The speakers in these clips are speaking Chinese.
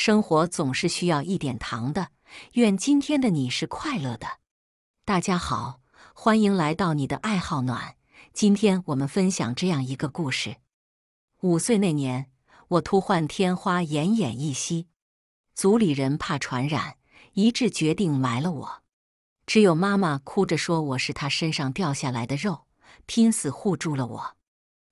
生活总是需要一点糖的。愿今天的你是快乐的。大家好，欢迎来到你的爱好暖。今天我们分享这样一个故事：五岁那年，我突患天花，奄奄一息。族里人怕传染，一致决定埋了我。只有妈妈哭着说：“我是她身上掉下来的肉，拼死护住了我。”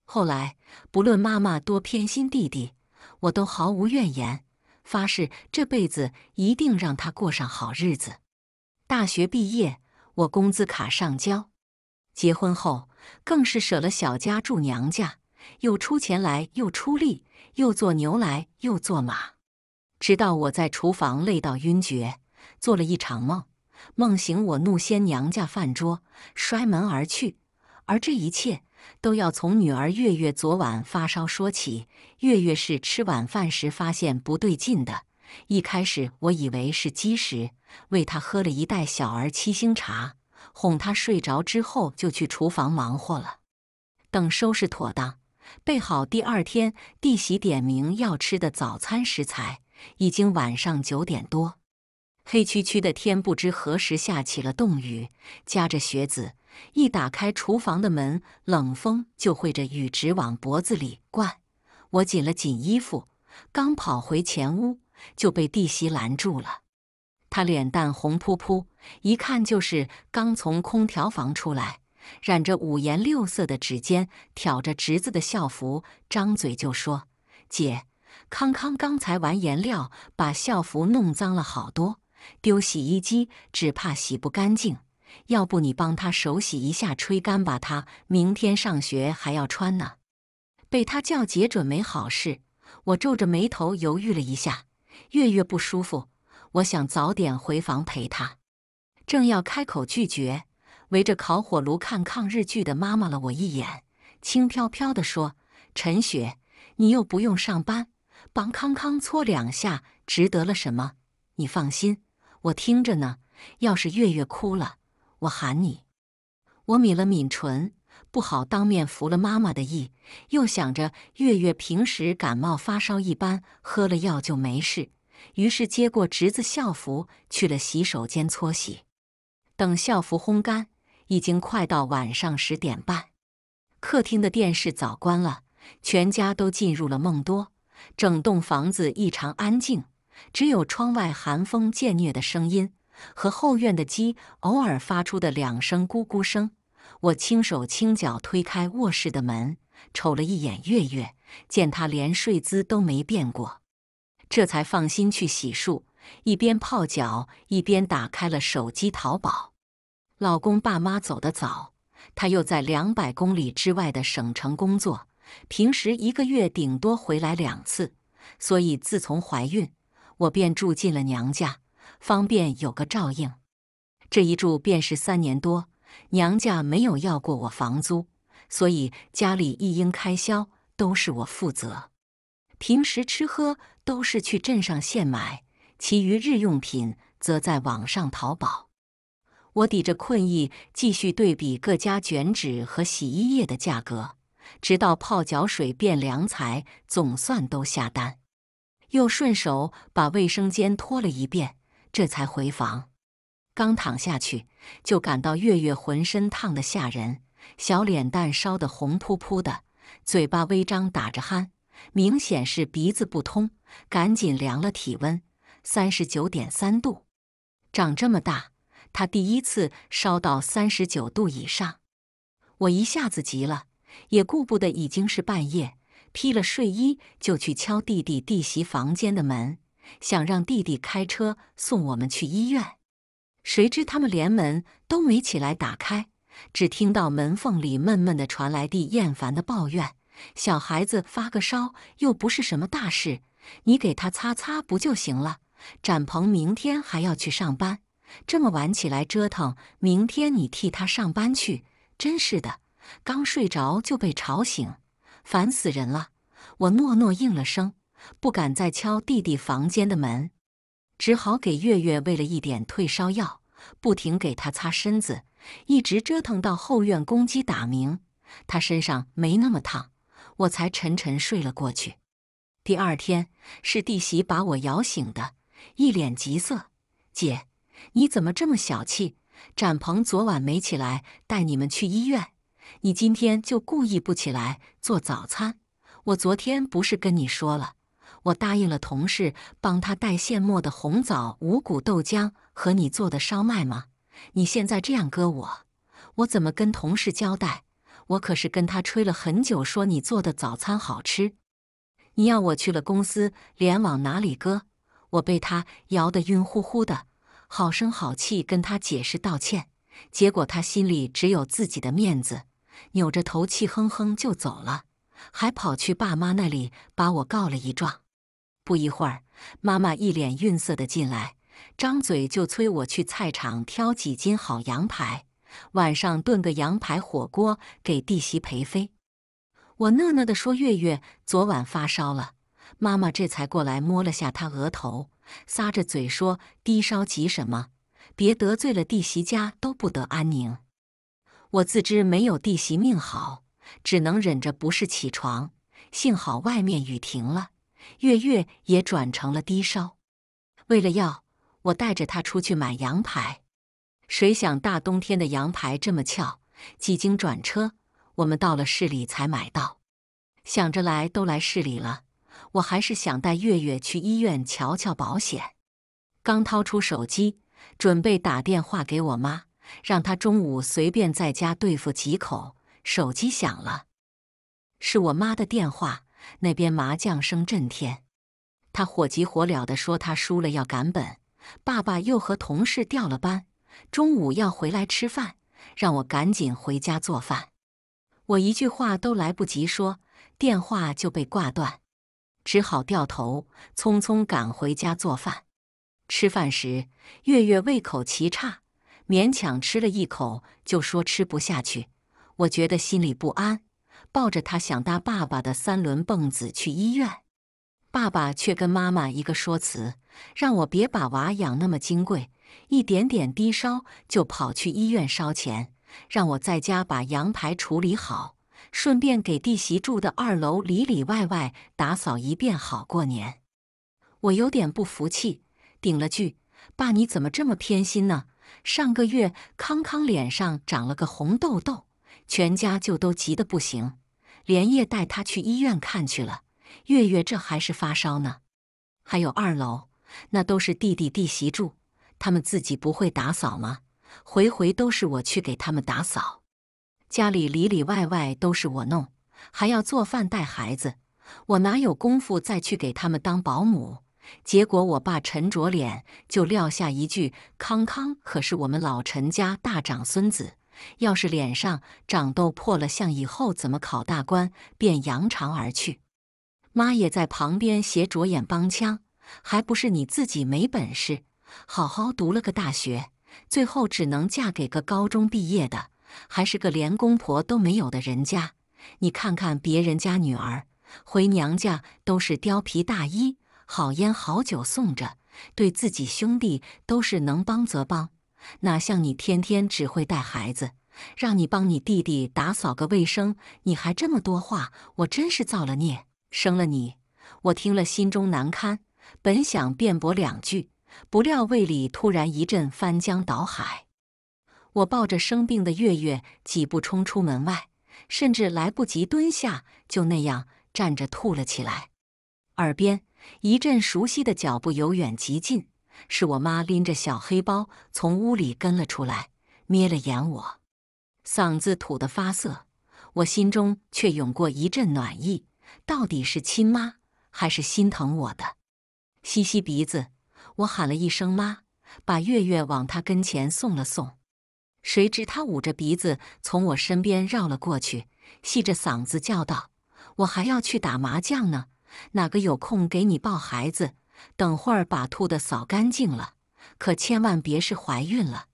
后来，不论妈妈多偏心弟弟，我都毫无怨言。发誓这辈子一定让他过上好日子。大学毕业，我工资卡上交；结婚后，更是舍了小家住娘家，又出钱来，又出力，又做牛来，又做马，直到我在厨房累到晕厥，做了一场梦。梦醒，我怒掀娘家饭桌，摔门而去。而这一切。都要从女儿月月昨晚发烧说起。月月是吃晚饭时发现不对劲的，一开始我以为是积食，喂她喝了一袋小儿七星茶，哄她睡着之后就去厨房忙活了。等收拾妥当，备好第二天弟媳点名要吃的早餐食材，已经晚上九点多。黑黢黢的天，不知何时下起了冻雨，夹着雪子。一打开厨房的门，冷风就会着雨直往脖子里灌。我紧了紧衣服，刚跑回前屋，就被弟媳拦住了。她脸蛋红扑扑，一看就是刚从空调房出来，染着五颜六色的指尖，挑着侄子的校服，张嘴就说：“姐，康康刚才玩颜料，把校服弄脏了好多，丢洗衣机只怕洗不干净。”要不你帮他手洗一下，吹干吧，他明天上学还要穿呢。被他叫姐准没好事。我皱着眉头犹豫了一下，月月不舒服，我想早点回房陪他。正要开口拒绝，围着烤火炉看抗日剧的妈妈了我一眼，轻飘飘的说：“陈雪，你又不用上班，帮康康搓两下值得了什么？你放心，我听着呢。要是月月哭了。”我喊你，我抿了抿唇，不好当面服了妈妈的意，又想着月月平时感冒发烧一般喝了药就没事，于是接过侄子校服去了洗手间搓洗。等校服烘干，已经快到晚上十点半，客厅的电视早关了，全家都进入了梦多，整栋房子异常安静，只有窗外寒风渐虐的声音。和后院的鸡偶尔发出的两声咕咕声，我轻手轻脚推开卧室的门，瞅了一眼月月，见她连睡姿都没变过，这才放心去洗漱，一边泡脚一边打开了手机淘宝。老公爸妈走得早，他又在两百公里之外的省城工作，平时一个月顶多回来两次，所以自从怀孕，我便住进了娘家。方便有个照应，这一住便是三年多，娘家没有要过我房租，所以家里一应开销都是我负责。平时吃喝都是去镇上现买，其余日用品则在网上淘宝。我抵着困意继续对比各家卷纸和洗衣液的价格，直到泡脚水变凉才总算都下单，又顺手把卫生间拖了一遍。这才回房，刚躺下去就感到月月浑身烫得吓人，小脸蛋烧得红扑扑的，嘴巴微张打着鼾，明显是鼻子不通。赶紧量了体温，三十九点三度。长这么大，他第一次烧到三十九度以上，我一下子急了，也顾不得已经是半夜，披了睡衣就去敲弟弟弟媳房间的门。想让弟弟开车送我们去医院，谁知他们连门都没起来打开，只听到门缝里闷闷的传来弟厌烦的抱怨：“小孩子发个烧又不是什么大事，你给他擦擦不就行了？”展鹏明天还要去上班，这么晚起来折腾，明天你替他上班去。真是的，刚睡着就被吵醒，烦死人了。我诺诺应了声。不敢再敲弟弟房间的门，只好给月月喂了一点退烧药，不停给他擦身子，一直折腾到后院公鸡打鸣，他身上没那么烫，我才沉沉睡了过去。第二天是弟媳把我摇醒的，一脸急色：“姐，你怎么这么小气？展鹏昨晚没起来带你们去医院，你今天就故意不起来做早餐。我昨天不是跟你说了？”我答应了同事帮他带现磨的红枣五谷豆浆和你做的烧麦吗？你现在这样割我，我怎么跟同事交代？我可是跟他吹了很久，说你做的早餐好吃。你要我去了公司，脸往哪里搁？我被他摇得晕乎乎的，好声好气跟他解释道歉，结果他心里只有自己的面子，扭着头气哼哼就走了，还跑去爸妈那里把我告了一状。不一会儿，妈妈一脸愠色的进来，张嘴就催我去菜场挑几斤好羊排，晚上炖个羊排火锅给弟媳陪飞。我讷讷的说：“月月昨晚发烧了。”妈妈这才过来摸了下她额头，撒着嘴说：“低烧急什么？别得罪了弟媳家都不得安宁。”我自知没有弟媳命好，只能忍着不适起床。幸好外面雨停了。月月也转成了低烧，为了药，我带着他出去买羊排。谁想大冬天的羊排这么翘？几经转车，我们到了市里才买到。想着来都来市里了，我还是想带月月去医院瞧瞧保险。刚掏出手机准备打电话给我妈，让她中午随便在家对付几口，手机响了，是我妈的电话。那边麻将声震天，他火急火燎地说：“他输了要赶本。”爸爸又和同事调了班，中午要回来吃饭，让我赶紧回家做饭。我一句话都来不及说，电话就被挂断，只好掉头匆匆赶回家做饭。吃饭时，月月胃口奇差，勉强吃了一口就说吃不下去，我觉得心里不安。抱着他想搭爸爸的三轮蹦子去医院，爸爸却跟妈妈一个说辞，让我别把娃养那么金贵，一点点低烧就跑去医院烧钱，让我在家把羊排处理好，顺便给弟媳住的二楼里里外外打扫一遍，好过年。我有点不服气，顶了句：“爸，你怎么这么偏心呢？上个月康康脸上长了个红痘痘。”全家就都急得不行，连夜带他去医院看去了。月月这还是发烧呢，还有二楼那都是弟弟弟媳住，他们自己不会打扫吗？回回都是我去给他们打扫，家里里里外外都是我弄，还要做饭带孩子，我哪有功夫再去给他们当保姆？结果我爸沉着脸就撂下一句：“康康可是我们老陈家大长孙子。”要是脸上长痘破了相，以后怎么考大官？便扬长而去。妈也在旁边斜着眼帮腔，还不是你自己没本事？好好读了个大学，最后只能嫁给个高中毕业的，还是个连公婆都没有的人家。你看看别人家女儿，回娘家都是貂皮大衣、好烟好酒送着，对自己兄弟都是能帮则帮。哪像你天天只会带孩子，让你帮你弟弟打扫个卫生，你还这么多话，我真是造了孽，生了你，我听了心中难堪，本想辩驳两句，不料胃里突然一阵翻江倒海，我抱着生病的月月，几步冲出门外，甚至来不及蹲下，就那样站着吐了起来，耳边一阵熟悉的脚步由远及近。是我妈拎着小黑包从屋里跟了出来，瞥了眼我，嗓子吐得发涩，我心中却涌过一阵暖意。到底是亲妈，还是心疼我的？吸吸鼻子，我喊了一声妈，把月月往她跟前送了送。谁知她捂着鼻子从我身边绕了过去，细着嗓子叫道：“我还要去打麻将呢，哪个有空给你抱孩子？”等会儿把吐的扫干净了，可千万别是怀孕了。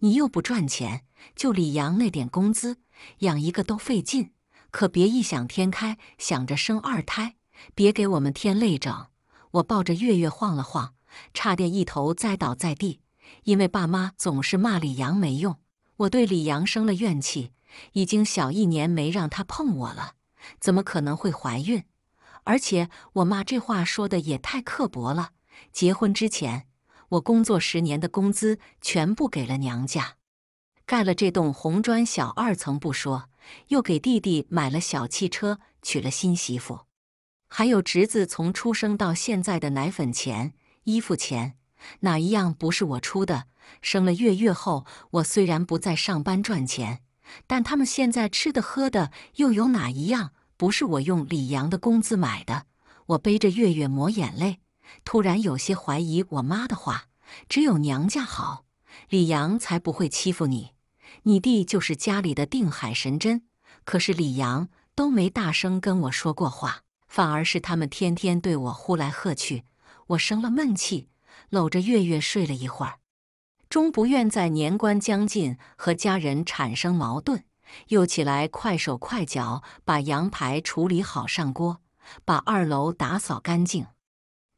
你又不赚钱，就李阳那点工资，养一个都费劲，可别异想天开想着生二胎，别给我们添累赘。我抱着月月晃了晃，差点一头栽倒在地，因为爸妈总是骂李阳没用，我对李阳生了怨气，已经小一年没让他碰我了，怎么可能会怀孕？而且我妈这话说的也太刻薄了。结婚之前，我工作十年的工资全部给了娘家，盖了这栋红砖小二层不说，又给弟弟买了小汽车，娶了新媳妇，还有侄子从出生到现在的奶粉钱、衣服钱，哪一样不是我出的？生了月月后，我虽然不在上班赚钱，但他们现在吃的喝的又有哪一样？不是我用李阳的工资买的，我背着月月抹眼泪，突然有些怀疑我妈的话。只有娘家好，李阳才不会欺负你。你弟就是家里的定海神针，可是李阳都没大声跟我说过话，反而是他们天天对我呼来喝去。我生了闷气，搂着月月睡了一会儿，终不愿在年关将近和家人产生矛盾。又起来，快手快脚把羊排处理好，上锅；把二楼打扫干净。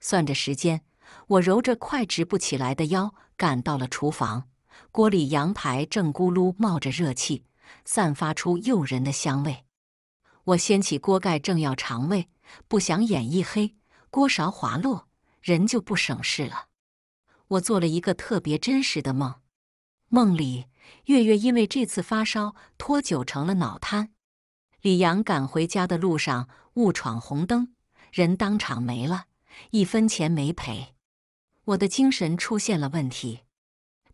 算着时间，我揉着快直不起来的腰，赶到了厨房。锅里羊排正咕噜冒着热气，散发出诱人的香味。我掀起锅盖，正要尝味，不想眼一黑，锅勺滑落，人就不省事了。我做了一个特别真实的梦，梦里。月月因为这次发烧拖久成了脑瘫，李阳赶回家的路上误闯红灯，人当场没了，一分钱没赔。我的精神出现了问题，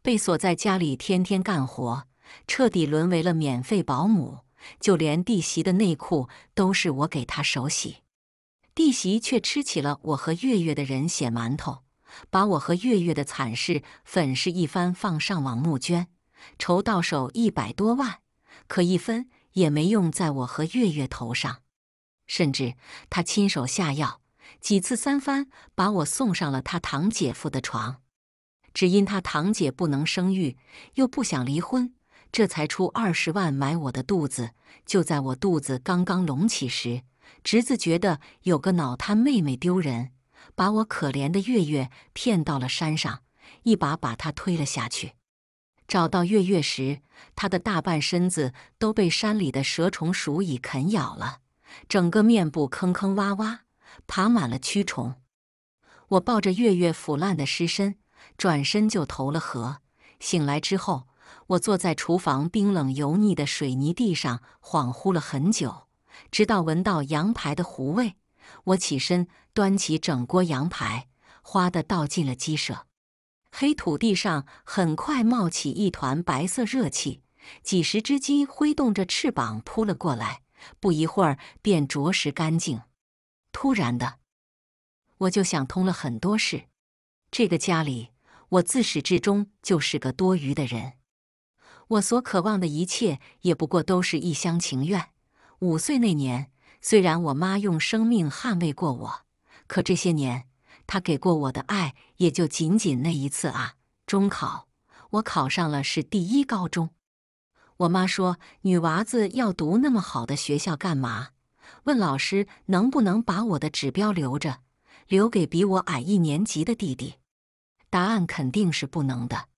被锁在家里天天干活，彻底沦为了免费保姆，就连弟媳的内裤都是我给她手洗，弟媳却吃起了我和月月的人血馒头，把我和月月的惨事粉饰一番，放上网募捐。筹到手一百多万，可一分也没用在我和月月头上。甚至他亲手下药，几次三番把我送上了他堂姐夫的床，只因他堂姐不能生育，又不想离婚，这才出二十万买我的肚子。就在我肚子刚刚隆起时，侄子觉得有个脑瘫妹妹丢人，把我可怜的月月骗到了山上，一把把她推了下去。找到月月时，他的大半身子都被山里的蛇虫鼠蚁啃咬了，整个面部坑坑洼洼，爬满了蛆虫。我抱着月月腐烂的尸身，转身就投了河。醒来之后，我坐在厨房冰冷油腻的水泥地上，恍惚了很久，直到闻到羊排的糊味，我起身端起整锅羊排，哗的倒进了鸡舍。黑土地上很快冒起一团白色热气，几十只鸡挥动着翅膀扑了过来，不一会儿便着实干净。突然的，我就想通了很多事。这个家里，我自始至终就是个多余的人。我所渴望的一切，也不过都是一厢情愿。五岁那年，虽然我妈用生命捍卫过我，可这些年……他给过我的爱，也就仅仅那一次啊！中考，我考上了，是第一高中。我妈说：“女娃子要读那么好的学校干嘛？”问老师能不能把我的指标留着，留给比我矮一年级的弟弟。答案肯定是不能的。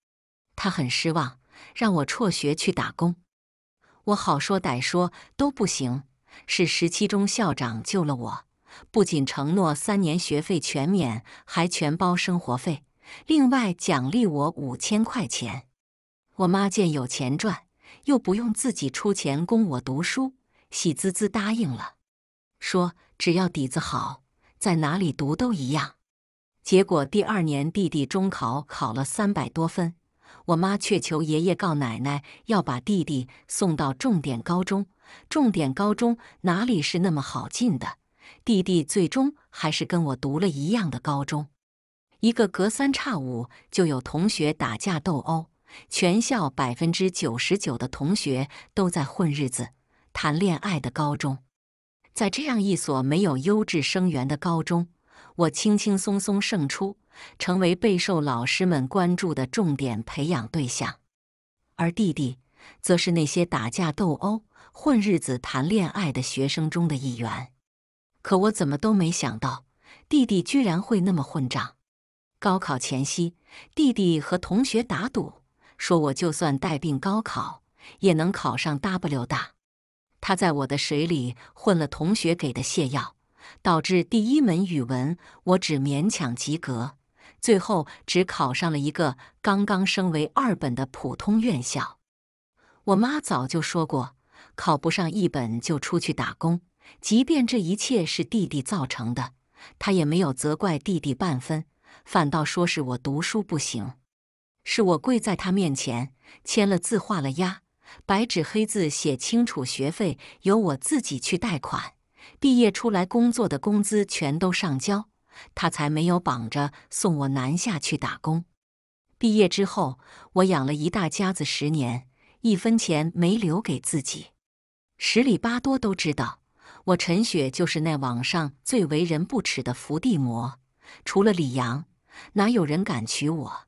他很失望，让我辍学去打工。我好说歹说都不行，是十七中校长救了我。不仅承诺三年学费全免，还全包生活费，另外奖励我五千块钱。我妈见有钱赚，又不用自己出钱供我读书，喜滋滋答应了，说只要底子好，在哪里读都一样。结果第二年弟弟中考考了三百多分，我妈却求爷爷告奶奶要把弟弟送到重点高中。重点高中哪里是那么好进的？弟弟最终还是跟我读了一样的高中，一个隔三差五就有同学打架斗殴，全校百分之九十九的同学都在混日子、谈恋爱的高中。在这样一所没有优质生源的高中，我轻轻松松胜出，成为备受老师们关注的重点培养对象，而弟弟则是那些打架斗殴、混日子、谈恋爱的学生中的一员。可我怎么都没想到，弟弟居然会那么混账。高考前夕，弟弟和同学打赌，说我就算带病高考，也能考上 W 大。他在我的水里混了同学给的泻药，导致第一门语文我只勉强及格。最后只考上了一个刚刚升为二本的普通院校。我妈早就说过，考不上一本就出去打工。即便这一切是弟弟造成的，他也没有责怪弟弟半分，反倒说是我读书不行，是我跪在他面前签了字、画了押，白纸黑字写清楚学费由我自己去贷款，毕业出来工作的工资全都上交，他才没有绑着送我南下去打工。毕业之后，我养了一大家子十年，一分钱没留给自己，十里八多都知道。我陈雪就是那网上最为人不齿的伏地魔，除了李阳，哪有人敢娶我？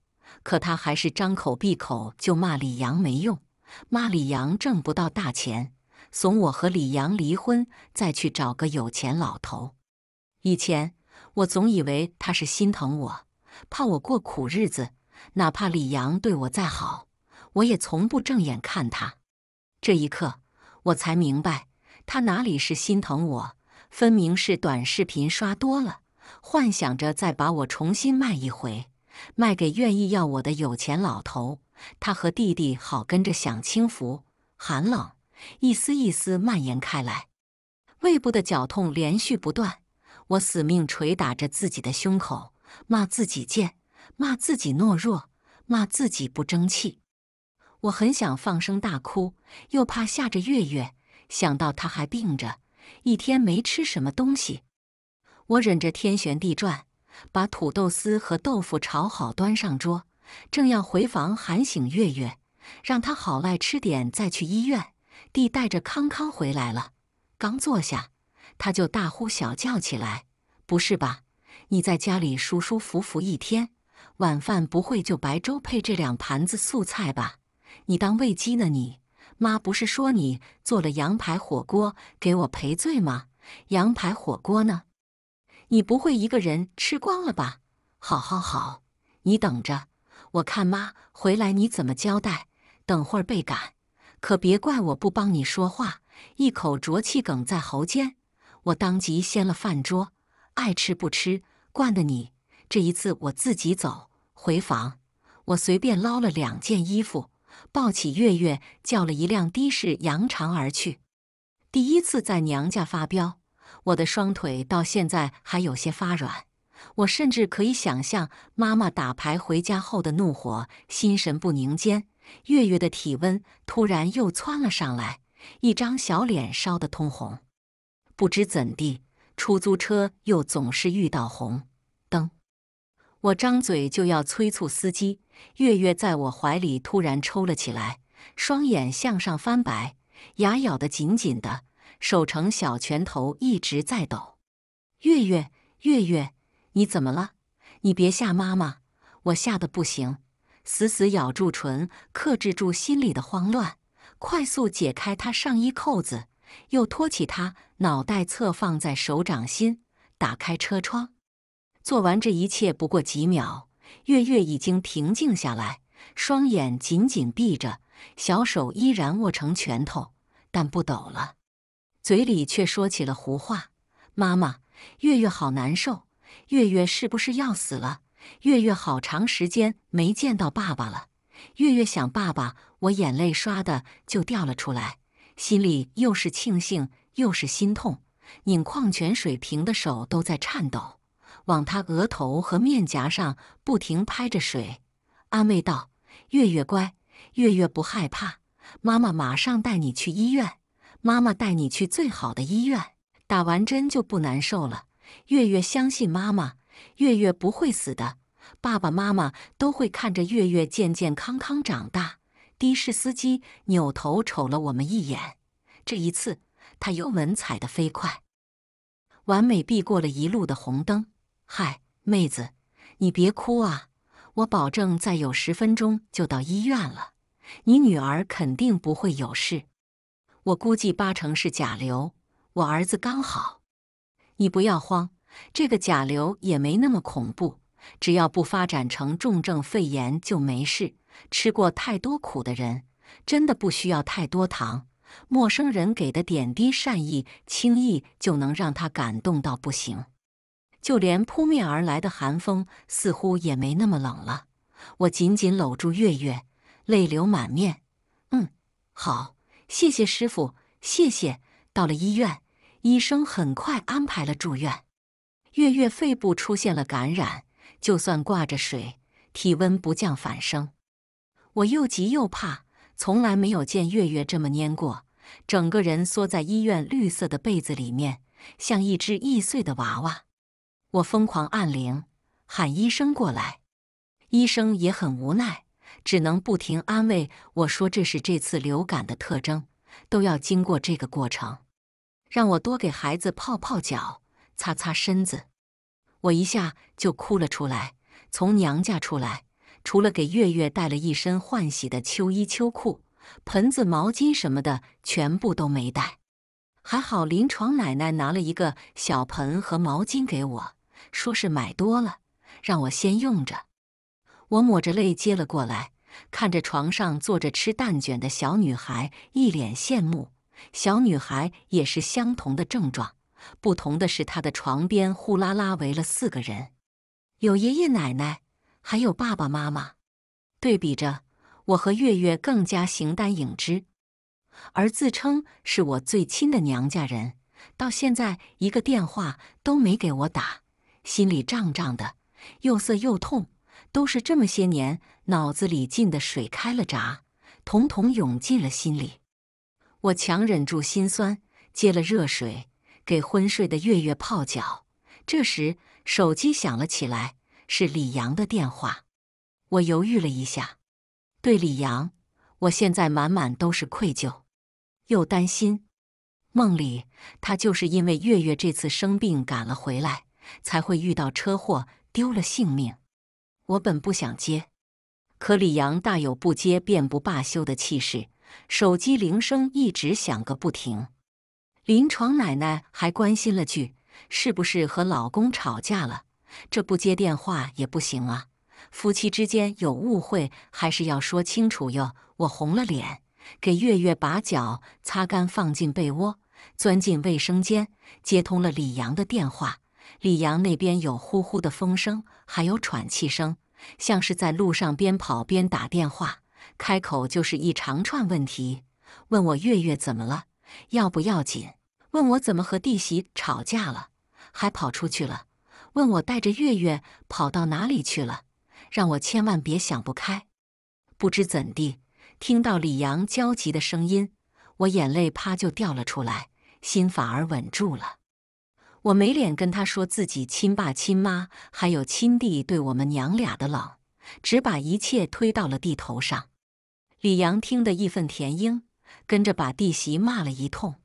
可他还是张口闭口就骂李阳没用，骂李阳挣不到大钱，怂我和李阳离婚，再去找个有钱老头。以前我总以为他是心疼我，怕我过苦日子，哪怕李阳对我再好，我也从不正眼看他。这一刻，我才明白。他哪里是心疼我，分明是短视频刷多了，幻想着再把我重新卖一回，卖给愿意要我的有钱老头，他和弟弟好跟着享清福。寒冷，一丝一丝蔓延开来，胃部的绞痛连续不断，我死命捶打着自己的胸口，骂自己贱，骂自己懦弱，骂自己不争气。我很想放声大哭，又怕吓着月月。想到他还病着，一天没吃什么东西，我忍着天旋地转，把土豆丝和豆腐炒好端上桌，正要回房喊醒月月，让他好赖吃点再去医院。弟带着康康回来了，刚坐下，他就大呼小叫起来：“不是吧？你在家里舒舒服服一天，晚饭不会就白粥配这两盘子素菜吧？你当喂鸡呢你？”妈不是说你做了羊排火锅给我赔罪吗？羊排火锅呢？你不会一个人吃光了吧？好好好，你等着，我看妈回来你怎么交代。等会儿被赶，可别怪我不帮你说话。一口浊气梗在喉间，我当即掀了饭桌。爱吃不吃，惯的你。这一次我自己走回房，我随便捞了两件衣服。抱起月月，叫了一辆的士，扬长而去。第一次在娘家发飙，我的双腿到现在还有些发软。我甚至可以想象妈妈打牌回家后的怒火，心神不宁间，月月的体温突然又窜了上来，一张小脸烧得通红。不知怎地，出租车又总是遇到红灯，我张嘴就要催促司机。月月在我怀里突然抽了起来，双眼向上翻白，牙咬得紧紧的，手成小拳头一直在抖。月月，月月，你怎么了？你别吓妈妈，我吓得不行，死死咬住唇，克制住心里的慌乱，快速解开他上衣扣子，又托起他脑袋侧放在手掌心，打开车窗。做完这一切不过几秒。月月已经平静下来，双眼紧紧闭着，小手依然握成拳头，但不抖了。嘴里却说起了胡话：“妈妈，月月好难受，月月是不是要死了？月月好长时间没见到爸爸了，月月想爸爸，我眼泪刷的就掉了出来，心里又是庆幸又是心痛，拧矿泉水瓶的手都在颤抖。”往他额头和面颊上不停拍着水，安慰道：“月月乖，月月不害怕。妈妈马上带你去医院，妈妈带你去最好的医院，打完针就不难受了。月月相信妈妈，月月不会死的。爸爸妈妈都会看着月月健健康康长大。”的士司机扭头瞅了我们一眼，这一次他油门踩得飞快，完美避过了一路的红灯。嗨，妹子，你别哭啊！我保证再有十分钟就到医院了，你女儿肯定不会有事。我估计八成是甲流，我儿子刚好。你不要慌，这个甲流也没那么恐怖，只要不发展成重症肺炎就没事。吃过太多苦的人，真的不需要太多糖。陌生人给的点滴善意，轻易就能让他感动到不行。就连扑面而来的寒风似乎也没那么冷了。我紧紧搂住月月，泪流满面。嗯，好，谢谢师傅，谢谢。到了医院，医生很快安排了住院。月月肺部出现了感染，就算挂着水，体温不降反升。我又急又怕，从来没有见月月这么蔫过，整个人缩在医院绿色的被子里面，像一只易碎的娃娃。我疯狂按铃，喊医生过来。医生也很无奈，只能不停安慰我说：“这是这次流感的特征，都要经过这个过程。”让我多给孩子泡泡脚，擦擦身子。我一下就哭了出来。从娘家出来，除了给月月带了一身换洗的秋衣秋裤、盆子、毛巾什么的，全部都没带。还好临床奶奶拿了一个小盆和毛巾给我。说是买多了，让我先用着。我抹着泪接了过来，看着床上坐着吃蛋卷的小女孩，一脸羡慕。小女孩也是相同的症状，不同的是她的床边呼啦啦围了四个人，有爷爷奶奶，还有爸爸妈妈。对比着我和月月，更加形单影只。而自称是我最亲的娘家人，到现在一个电话都没给我打。心里胀胀的，又涩又痛，都是这么些年脑子里进的水开了闸，统统涌进了心里。我强忍住心酸，接了热水给昏睡的月月泡脚。这时手机响了起来，是李阳的电话。我犹豫了一下，对李阳，我现在满满都是愧疚，又担心。梦里他就是因为月月这次生病赶了回来。才会遇到车祸丢了性命。我本不想接，可李阳大有不接便不罢休的气势，手机铃声一直响个不停。临床奶奶还关心了句：“是不是和老公吵架了？这不接电话也不行啊！夫妻之间有误会还是要说清楚哟。”我红了脸，给月月把脚擦干，放进被窝，钻进卫生间，接通了李阳的电话。李阳那边有呼呼的风声，还有喘气声，像是在路上边跑边打电话。开口就是一长串问题，问我月月怎么了，要不要紧？问我怎么和弟媳吵架了，还跑出去了？问我带着月月跑到哪里去了？让我千万别想不开。不知怎地，听到李阳焦急的声音，我眼泪啪就掉了出来，心反而稳住了。我没脸跟他说自己亲爸亲妈还有亲弟对我们娘俩的冷，只把一切推到了地头上。李阳听得义愤填膺，跟着把弟媳骂了一通，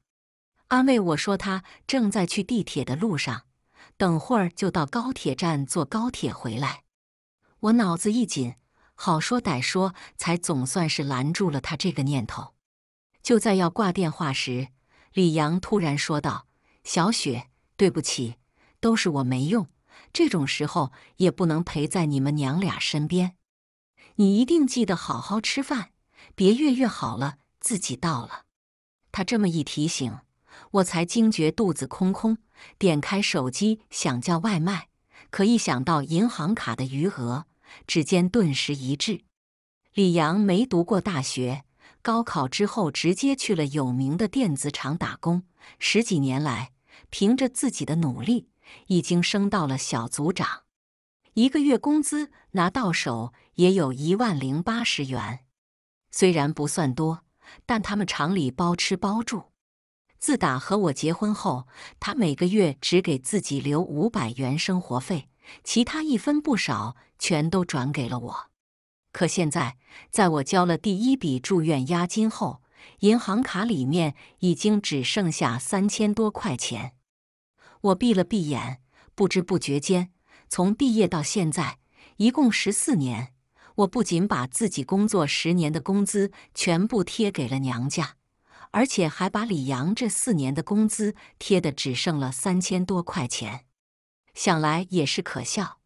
安慰我说他正在去地铁的路上，等会儿就到高铁站坐高铁回来。我脑子一紧，好说歹说才总算是拦住了他这个念头。就在要挂电话时，李阳突然说道：“小雪。”对不起，都是我没用，这种时候也不能陪在你们娘俩身边。你一定记得好好吃饭，别越月好了自己倒了。他这么一提醒，我才惊觉肚子空空，点开手机想叫外卖，可一想到银行卡的余额，指尖顿时一滞。李阳没读过大学，高考之后直接去了有名的电子厂打工，十几年来。凭着自己的努力，已经升到了小组长，一个月工资拿到手也有一万零八十元。虽然不算多，但他们厂里包吃包住。自打和我结婚后，他每个月只给自己留五百元生活费，其他一分不少，全都转给了我。可现在，在我交了第一笔住院押金后，银行卡里面已经只剩下三千多块钱。我闭了闭眼，不知不觉间，从毕业到现在，一共十四年。我不仅把自己工作十年的工资全部贴给了娘家，而且还把李阳这四年的工资贴的只剩了三千多块钱。想来也是可笑，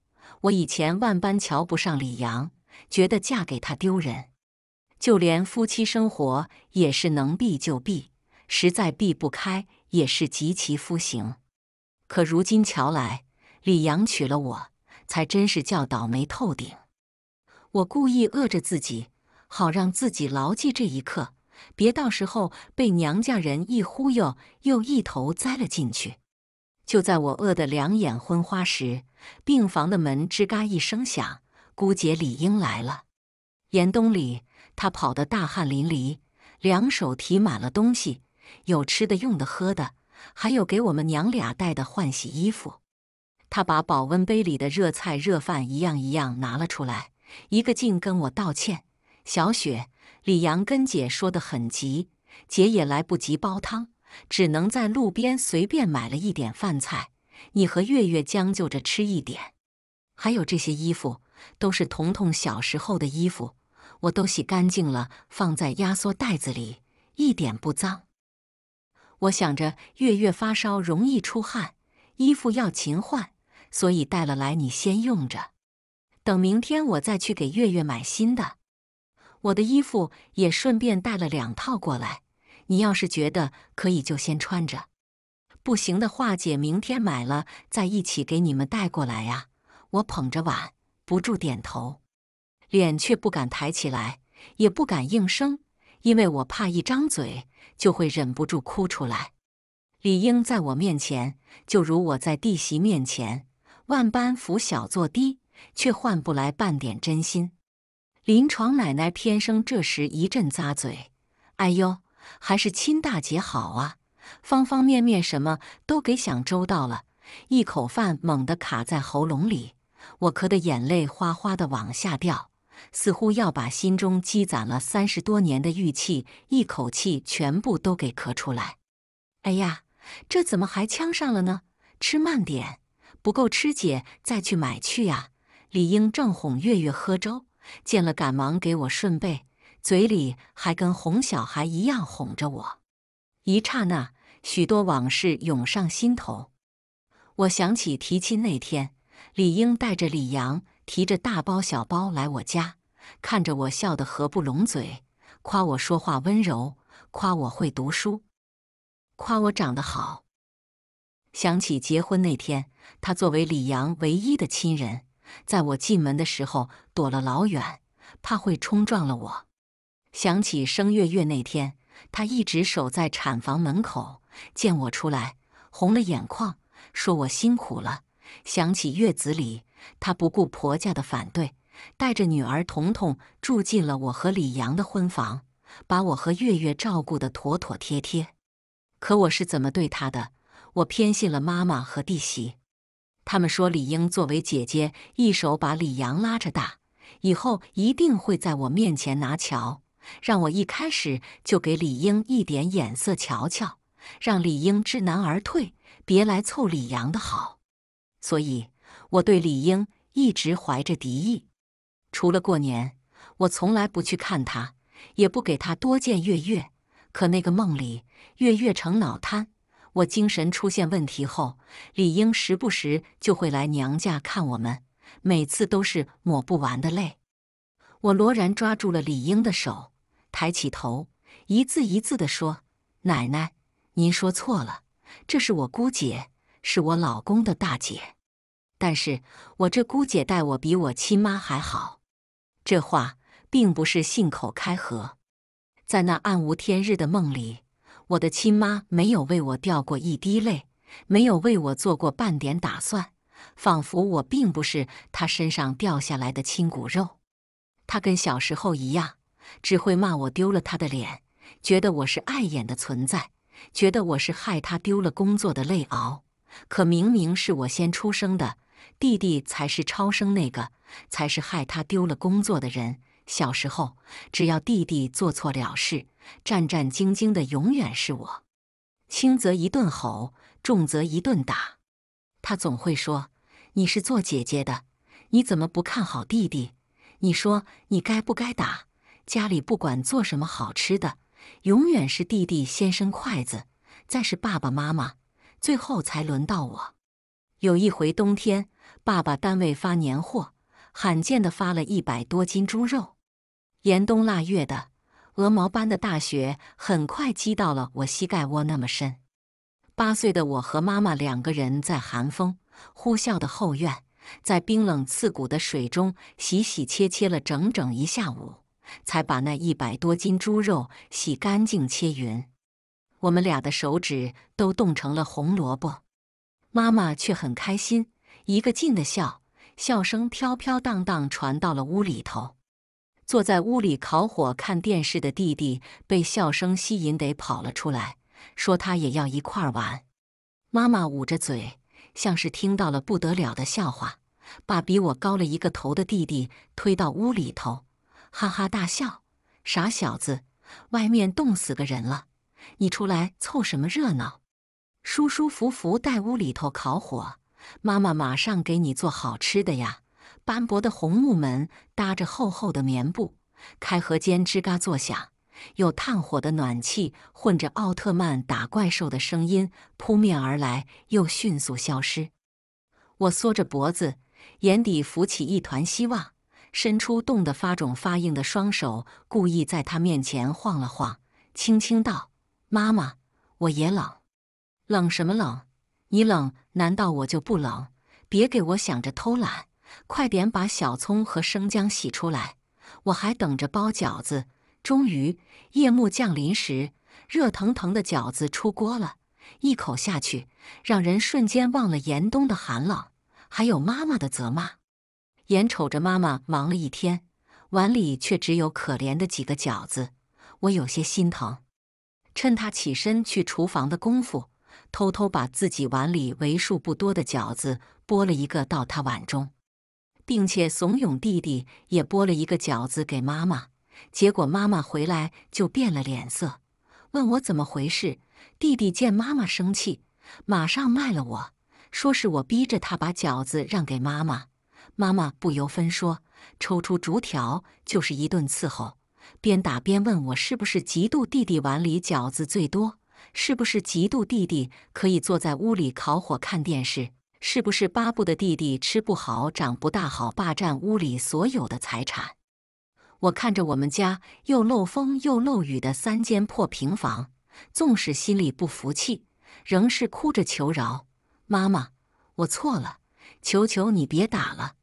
我以前万般瞧不上李阳，觉得嫁给他丢人，就连夫妻生活也是能避就避，实在避不开也是极其夫行。可如今瞧来，李阳娶了我，才真是叫倒霉透顶。我故意饿着自己，好让自己牢记这一刻，别到时候被娘家人一忽悠，又一头栽了进去。就在我饿得两眼昏花时，病房的门吱嘎一声响，姑姐李英来了。严冬里，她跑得大汗淋漓，两手提满了东西，有吃的、用的、喝的。还有给我们娘俩带的换洗衣服，他把保温杯里的热菜热饭一样一样拿了出来，一个劲跟我道歉。小雪，李阳跟姐说的很急，姐也来不及煲汤，只能在路边随便买了一点饭菜，你和月月将就着吃一点。还有这些衣服，都是彤彤小时候的衣服，我都洗干净了，放在压缩袋子里，一点不脏。我想着月月发烧容易出汗，衣服要勤换，所以带了来，你先用着。等明天我再去给月月买新的。我的衣服也顺便带了两套过来，你要是觉得可以就先穿着，不行的话姐明天买了再一起给你们带过来呀。我捧着碗不住点头，脸却不敢抬起来，也不敢应声。因为我怕一张嘴就会忍不住哭出来，理应在我面前，就如我在弟媳面前，万般扶小作低，却换不来半点真心。临床奶奶偏生这时一阵咂嘴，哎呦，还是亲大姐好啊，方方面面什么都给想周到了。一口饭猛地卡在喉咙里，我咳得眼泪哗哗的往下掉。似乎要把心中积攒了三十多年的郁气一口气全部都给咳出来。哎呀，这怎么还呛上了呢？吃慢点，不够吃姐再去买去呀。李英正哄月月喝粥，见了赶忙给我顺背，嘴里还跟哄小孩一样哄着我。一刹那，许多往事涌上心头。我想起提亲那天，李英带着李阳。提着大包小包来我家，看着我笑得合不拢嘴，夸我说话温柔，夸我会读书，夸我长得好。想起结婚那天，他作为李阳唯一的亲人，在我进门的时候躲了老远，怕会冲撞了我。想起生月月那天，他一直守在产房门口，见我出来，红了眼眶，说我辛苦了。想起月子里。她不顾婆家的反对，带着女儿彤彤住进了我和李阳的婚房，把我和月月照顾得妥妥帖帖。可我是怎么对她的？我偏信了妈妈和弟媳，他们说李英作为姐姐，一手把李阳拉着大，以后一定会在我面前拿桥，让我一开始就给李英一点眼色瞧瞧，让李英知难而退，别来凑李阳的好。所以。我对李英一直怀着敌意，除了过年，我从来不去看他，也不给他多见月月。可那个梦里，月月成脑瘫，我精神出现问题后，李英时不时就会来娘家看我们，每次都是抹不完的泪。我罗然抓住了李英的手，抬起头，一字一字的说：“奶奶，您说错了，这是我姑姐，是我老公的大姐。”但是我这姑姐待我比我亲妈还好，这话并不是信口开河。在那暗无天日的梦里，我的亲妈没有为我掉过一滴泪，没有为我做过半点打算，仿佛我并不是她身上掉下来的亲骨肉。她跟小时候一样，只会骂我丢了他的脸，觉得我是碍眼的存在，觉得我是害他丢了工作的累熬。可明明是我先出生的。弟弟才是超生那个，才是害他丢了工作的人。小时候，只要弟弟做错了事，战战兢兢的永远是我，轻则一顿吼，重则一顿打。他总会说：“你是做姐姐的，你怎么不看好弟弟？你说你该不该打？”家里不管做什么好吃的，永远是弟弟先伸筷子，再是爸爸妈妈，最后才轮到我。有一回冬天，爸爸单位发年货，罕见的发了一百多斤猪肉。严冬腊月的，鹅毛般的大雪很快积到了我膝盖窝那么深。八岁的我和妈妈两个人在寒风呼啸的后院，在冰冷刺骨的水中洗洗切切了整整一下午，才把那一百多斤猪肉洗干净切匀。我们俩的手指都冻成了红萝卜。妈妈却很开心，一个劲的笑，笑声飘飘荡荡传到了屋里头。坐在屋里烤火看电视的弟弟被笑声吸引得跑了出来，说他也要一块玩。妈妈捂着嘴，像是听到了不得了的笑话，把比我高了一个头的弟弟推到屋里头，哈哈大笑：“傻小子，外面冻死个人了，你出来凑什么热闹？”舒舒服服在屋里头烤火，妈妈马上给你做好吃的呀！斑驳的红木门搭着厚厚的棉布，开合间吱嘎作响，有炭火的暖气混着奥特曼打怪兽的声音扑面而来，又迅速消失。我缩着脖子，眼底浮起一团希望，伸出冻得发肿发硬的双手，故意在他面前晃了晃，轻轻道：“妈妈，我也冷。”冷什么冷？你冷，难道我就不冷？别给我想着偷懒，快点把小葱和生姜洗出来，我还等着包饺子。终于，夜幕降临时，热腾腾的饺子出锅了，一口下去，让人瞬间忘了严冬的寒冷，还有妈妈的责骂。眼瞅着妈妈忙了一天，碗里却只有可怜的几个饺子，我有些心疼。趁她起身去厨房的功夫。偷偷把自己碗里为数不多的饺子剥了一个到他碗中，并且怂恿弟弟也剥了一个饺子给妈妈。结果妈妈回来就变了脸色，问我怎么回事。弟弟见妈妈生气，马上卖了我说是我逼着他把饺子让给妈妈。妈妈不由分说，抽出竹条就是一顿伺候，边打边问我是不是嫉妒弟弟碗里饺子最多。是不是嫉妒弟弟可以坐在屋里烤火看电视？是不是巴布的弟弟吃不好长不大，好霸占屋里所有的财产？我看着我们家又漏风又漏雨的三间破平房，纵使心里不服气，仍是哭着求饶：“妈妈，我错了，求求你别打了，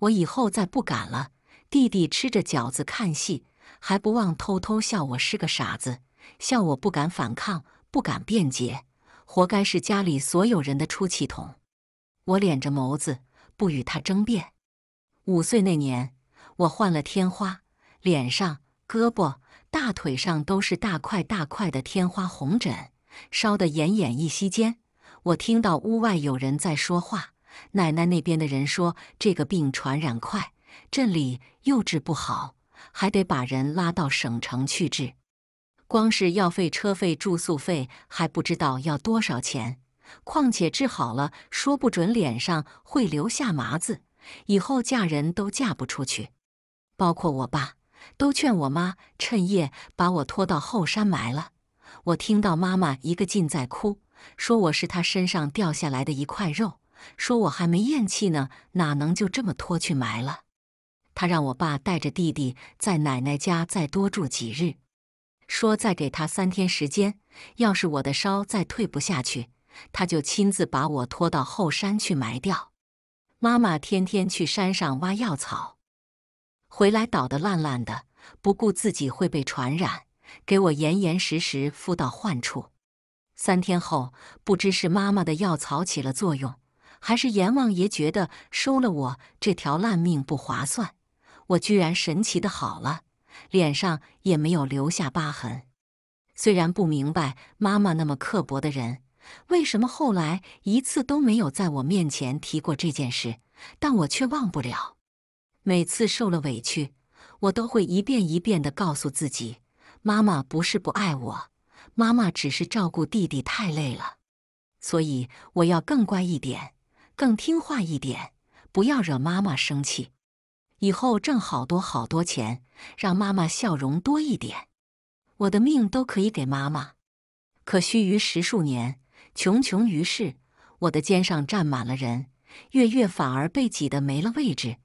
我以后再不敢了。”弟弟吃着饺子看戏，还不忘偷偷笑我是个傻子，笑我不敢反抗。不敢辩解，活该是家里所有人的出气筒。我敛着眸子，不与他争辩。五岁那年，我患了天花，脸上、胳膊、大腿上都是大块大块的天花红疹，烧得奄奄一息间，我听到屋外有人在说话。奶奶那边的人说，这个病传染快，镇里又治不好，还得把人拉到省城去治。光是药费、车费、住宿费还不知道要多少钱，况且治好了，说不准脸上会留下麻子，以后嫁人都嫁不出去。包括我爸都劝我妈趁夜把我拖到后山埋了。我听到妈妈一个劲在哭，说我是她身上掉下来的一块肉，说我还没咽气呢，哪能就这么拖去埋了？她让我爸带着弟弟在奶奶家再多住几日。说：“再给他三天时间，要是我的烧再退不下去，他就亲自把我拖到后山去埋掉。”妈妈天天去山上挖药草，回来捣得烂烂的，不顾自己会被传染，给我严严实实敷到患处。三天后，不知是妈妈的药草起了作用，还是阎王爷觉得收了我这条烂命不划算，我居然神奇的好了。脸上也没有留下疤痕。虽然不明白妈妈那么刻薄的人，为什么后来一次都没有在我面前提过这件事，但我却忘不了。每次受了委屈，我都会一遍一遍地告诉自己：妈妈不是不爱我，妈妈只是照顾弟弟太累了。所以我要更乖一点，更听话一点，不要惹妈妈生气。以后挣好多好多钱。让妈妈笑容多一点，我的命都可以给妈妈。可须臾十数年，穷穷于世，我的肩上站满了人，月月反而被挤得没了位置。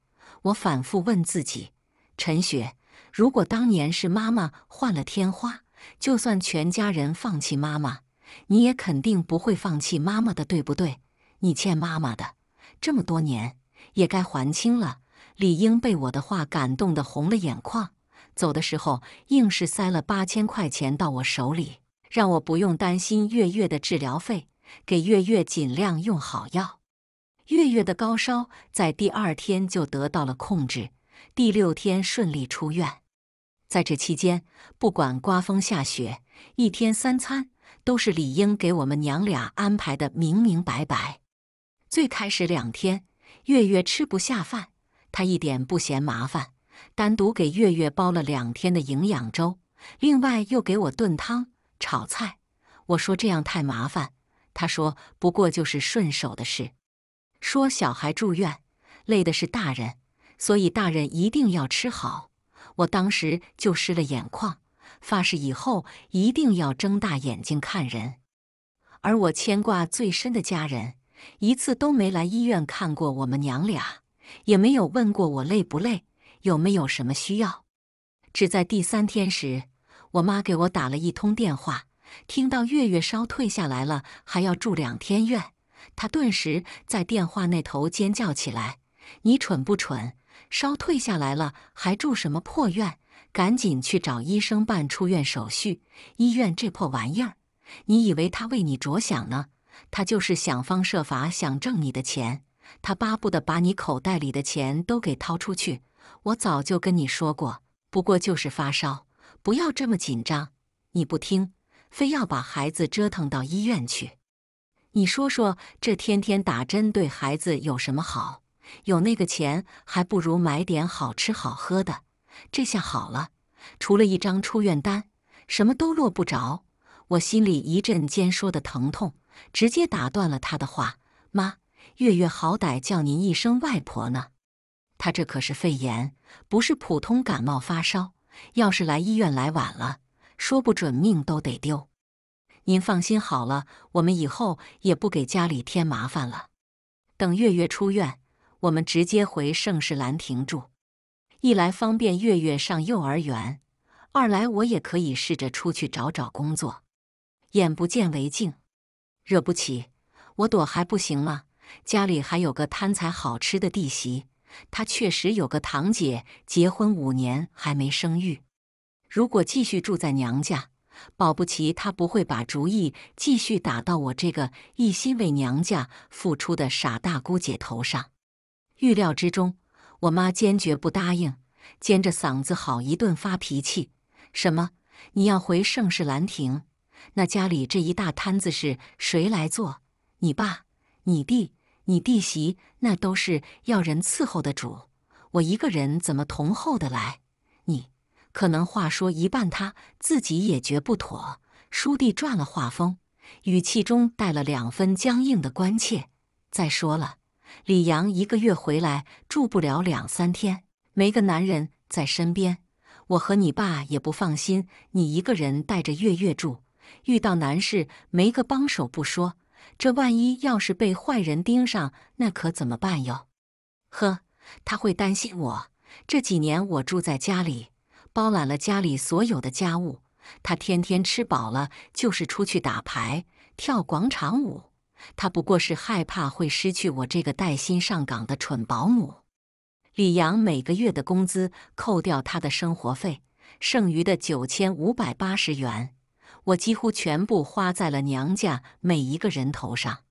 我反复问自己：陈雪，如果当年是妈妈换了天花，就算全家人放弃妈妈，你也肯定不会放弃妈妈的，对不对？你欠妈妈的这么多年，也该还清了。李英被我的话感动得红了眼眶，走的时候硬是塞了八千块钱到我手里，让我不用担心月月的治疗费，给月月尽量用好药。月月的高烧在第二天就得到了控制，第六天顺利出院。在这期间，不管刮风下雪，一天三餐都是李英给我们娘俩安排的明明白白。最开始两天，月月吃不下饭。他一点不嫌麻烦，单独给月月煲了两天的营养粥，另外又给我炖汤、炒菜。我说这样太麻烦，他说不过就是顺手的事。说小孩住院累的是大人，所以大人一定要吃好。我当时就湿了眼眶，发誓以后一定要睁大眼睛看人。而我牵挂最深的家人，一次都没来医院看过我们娘俩。也没有问过我累不累，有没有什么需要。只在第三天时，我妈给我打了一通电话，听到月月烧退下来了，还要住两天院，她顿时在电话那头尖叫起来：“你蠢不蠢？烧退下来了还住什么破院？赶紧去找医生办出院手续！医院这破玩意儿，你以为他为你着想呢？他就是想方设法想挣你的钱。”他巴不得把你口袋里的钱都给掏出去。我早就跟你说过，不过就是发烧，不要这么紧张。你不听，非要把孩子折腾到医院去。你说说，这天天打针对孩子有什么好？有那个钱，还不如买点好吃好喝的。这下好了，除了一张出院单，什么都落不着。我心里一阵尖说的疼痛，直接打断了他的话：“妈。”月月好歹叫您一声外婆呢，他这可是肺炎，不是普通感冒发烧。要是来医院来晚了，说不准命都得丢。您放心好了，我们以后也不给家里添麻烦了。等月月出院，我们直接回盛世兰亭住，一来方便月月上幼儿园，二来我也可以试着出去找找工作。眼不见为净，惹不起，我躲还不行吗？家里还有个贪财好吃的弟媳，她确实有个堂姐，结婚五年还没生育。如果继续住在娘家，保不齐她不会把主意继续打到我这个一心为娘家付出的傻大姑姐头上。预料之中，我妈坚决不答应，尖着嗓子好一顿发脾气：“什么？你要回盛世兰庭？那家里这一大摊子事谁来做？你爸？你弟？”你弟媳那都是要人伺候的主，我一个人怎么同候的来？你可能话说一半，他自己也觉不妥。叔弟转了话锋，语气中带了两分僵硬的关切。再说了，李阳一个月回来住不了两三天，没个男人在身边，我和你爸也不放心你一个人带着月月住，遇到难事没个帮手不说。这万一要是被坏人盯上，那可怎么办哟？呵，他会担心我。这几年我住在家里，包揽了家里所有的家务。他天天吃饱了就是出去打牌、跳广场舞。他不过是害怕会失去我这个带薪上岗的蠢保姆。李阳每个月的工资扣掉他的生活费，剩余的九千五百八十元。我几乎全部花在了娘家每一个人头上。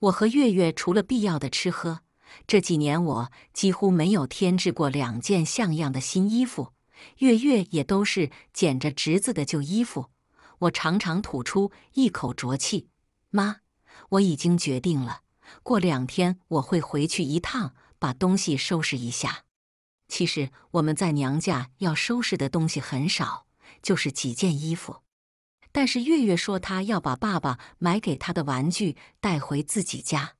我和月月除了必要的吃喝，这几年我几乎没有添置过两件像样的新衣服，月月也都是捡着侄子的旧衣服。我常常吐出一口浊气：“妈，我已经决定了，过两天我会回去一趟，把东西收拾一下。其实我们在娘家要收拾的东西很少，就是几件衣服。”但是月月说，他要把爸爸买给他的玩具带回自己家，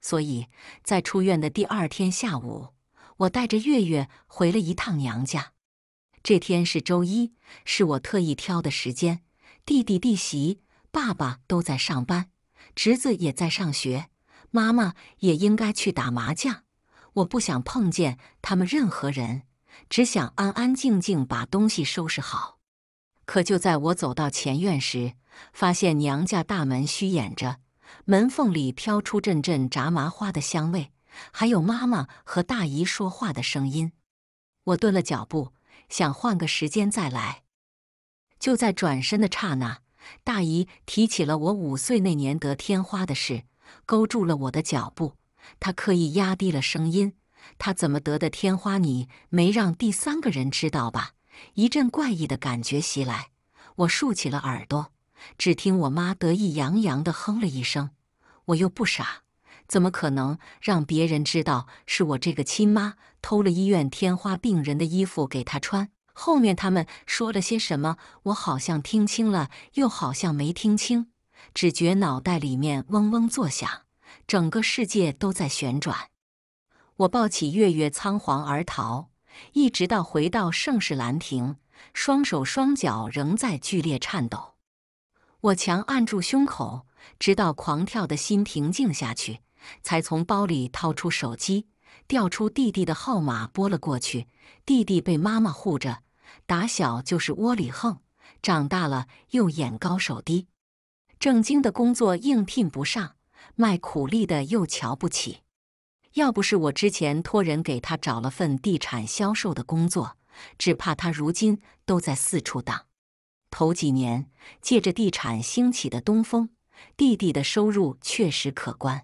所以在出院的第二天下午，我带着月月回了一趟娘家。这天是周一，是我特意挑的时间。弟弟、弟媳、爸爸都在上班，侄子也在上学，妈妈也应该去打麻将。我不想碰见他们任何人，只想安安静静把东西收拾好。可就在我走到前院时，发现娘家大门虚掩着，门缝里飘出阵阵炸麻花的香味，还有妈妈和大姨说话的声音。我顿了脚步，想换个时间再来。就在转身的刹那，大姨提起了我五岁那年得天花的事，勾住了我的脚步。她刻意压低了声音：“她怎么得的天花？你没让第三个人知道吧？”一阵怪异的感觉袭来，我竖起了耳朵，只听我妈得意洋洋的哼了一声。我又不傻，怎么可能让别人知道是我这个亲妈偷了医院天花病人的衣服给她穿？后面他们说了些什么，我好像听清了，又好像没听清，只觉脑袋里面嗡嗡作响，整个世界都在旋转。我抱起月月，仓皇而逃。一直到回到盛世兰亭，双手双脚仍在剧烈颤抖。我强按住胸口，直到狂跳的心平静下去，才从包里掏出手机，调出弟弟的号码拨了过去。弟弟被妈妈护着，打小就是窝里横，长大了又眼高手低，正经的工作应聘不上，卖苦力的又瞧不起。要不是我之前托人给他找了份地产销售的工作，只怕他如今都在四处荡。头几年借着地产兴起的东风，弟弟的收入确实可观。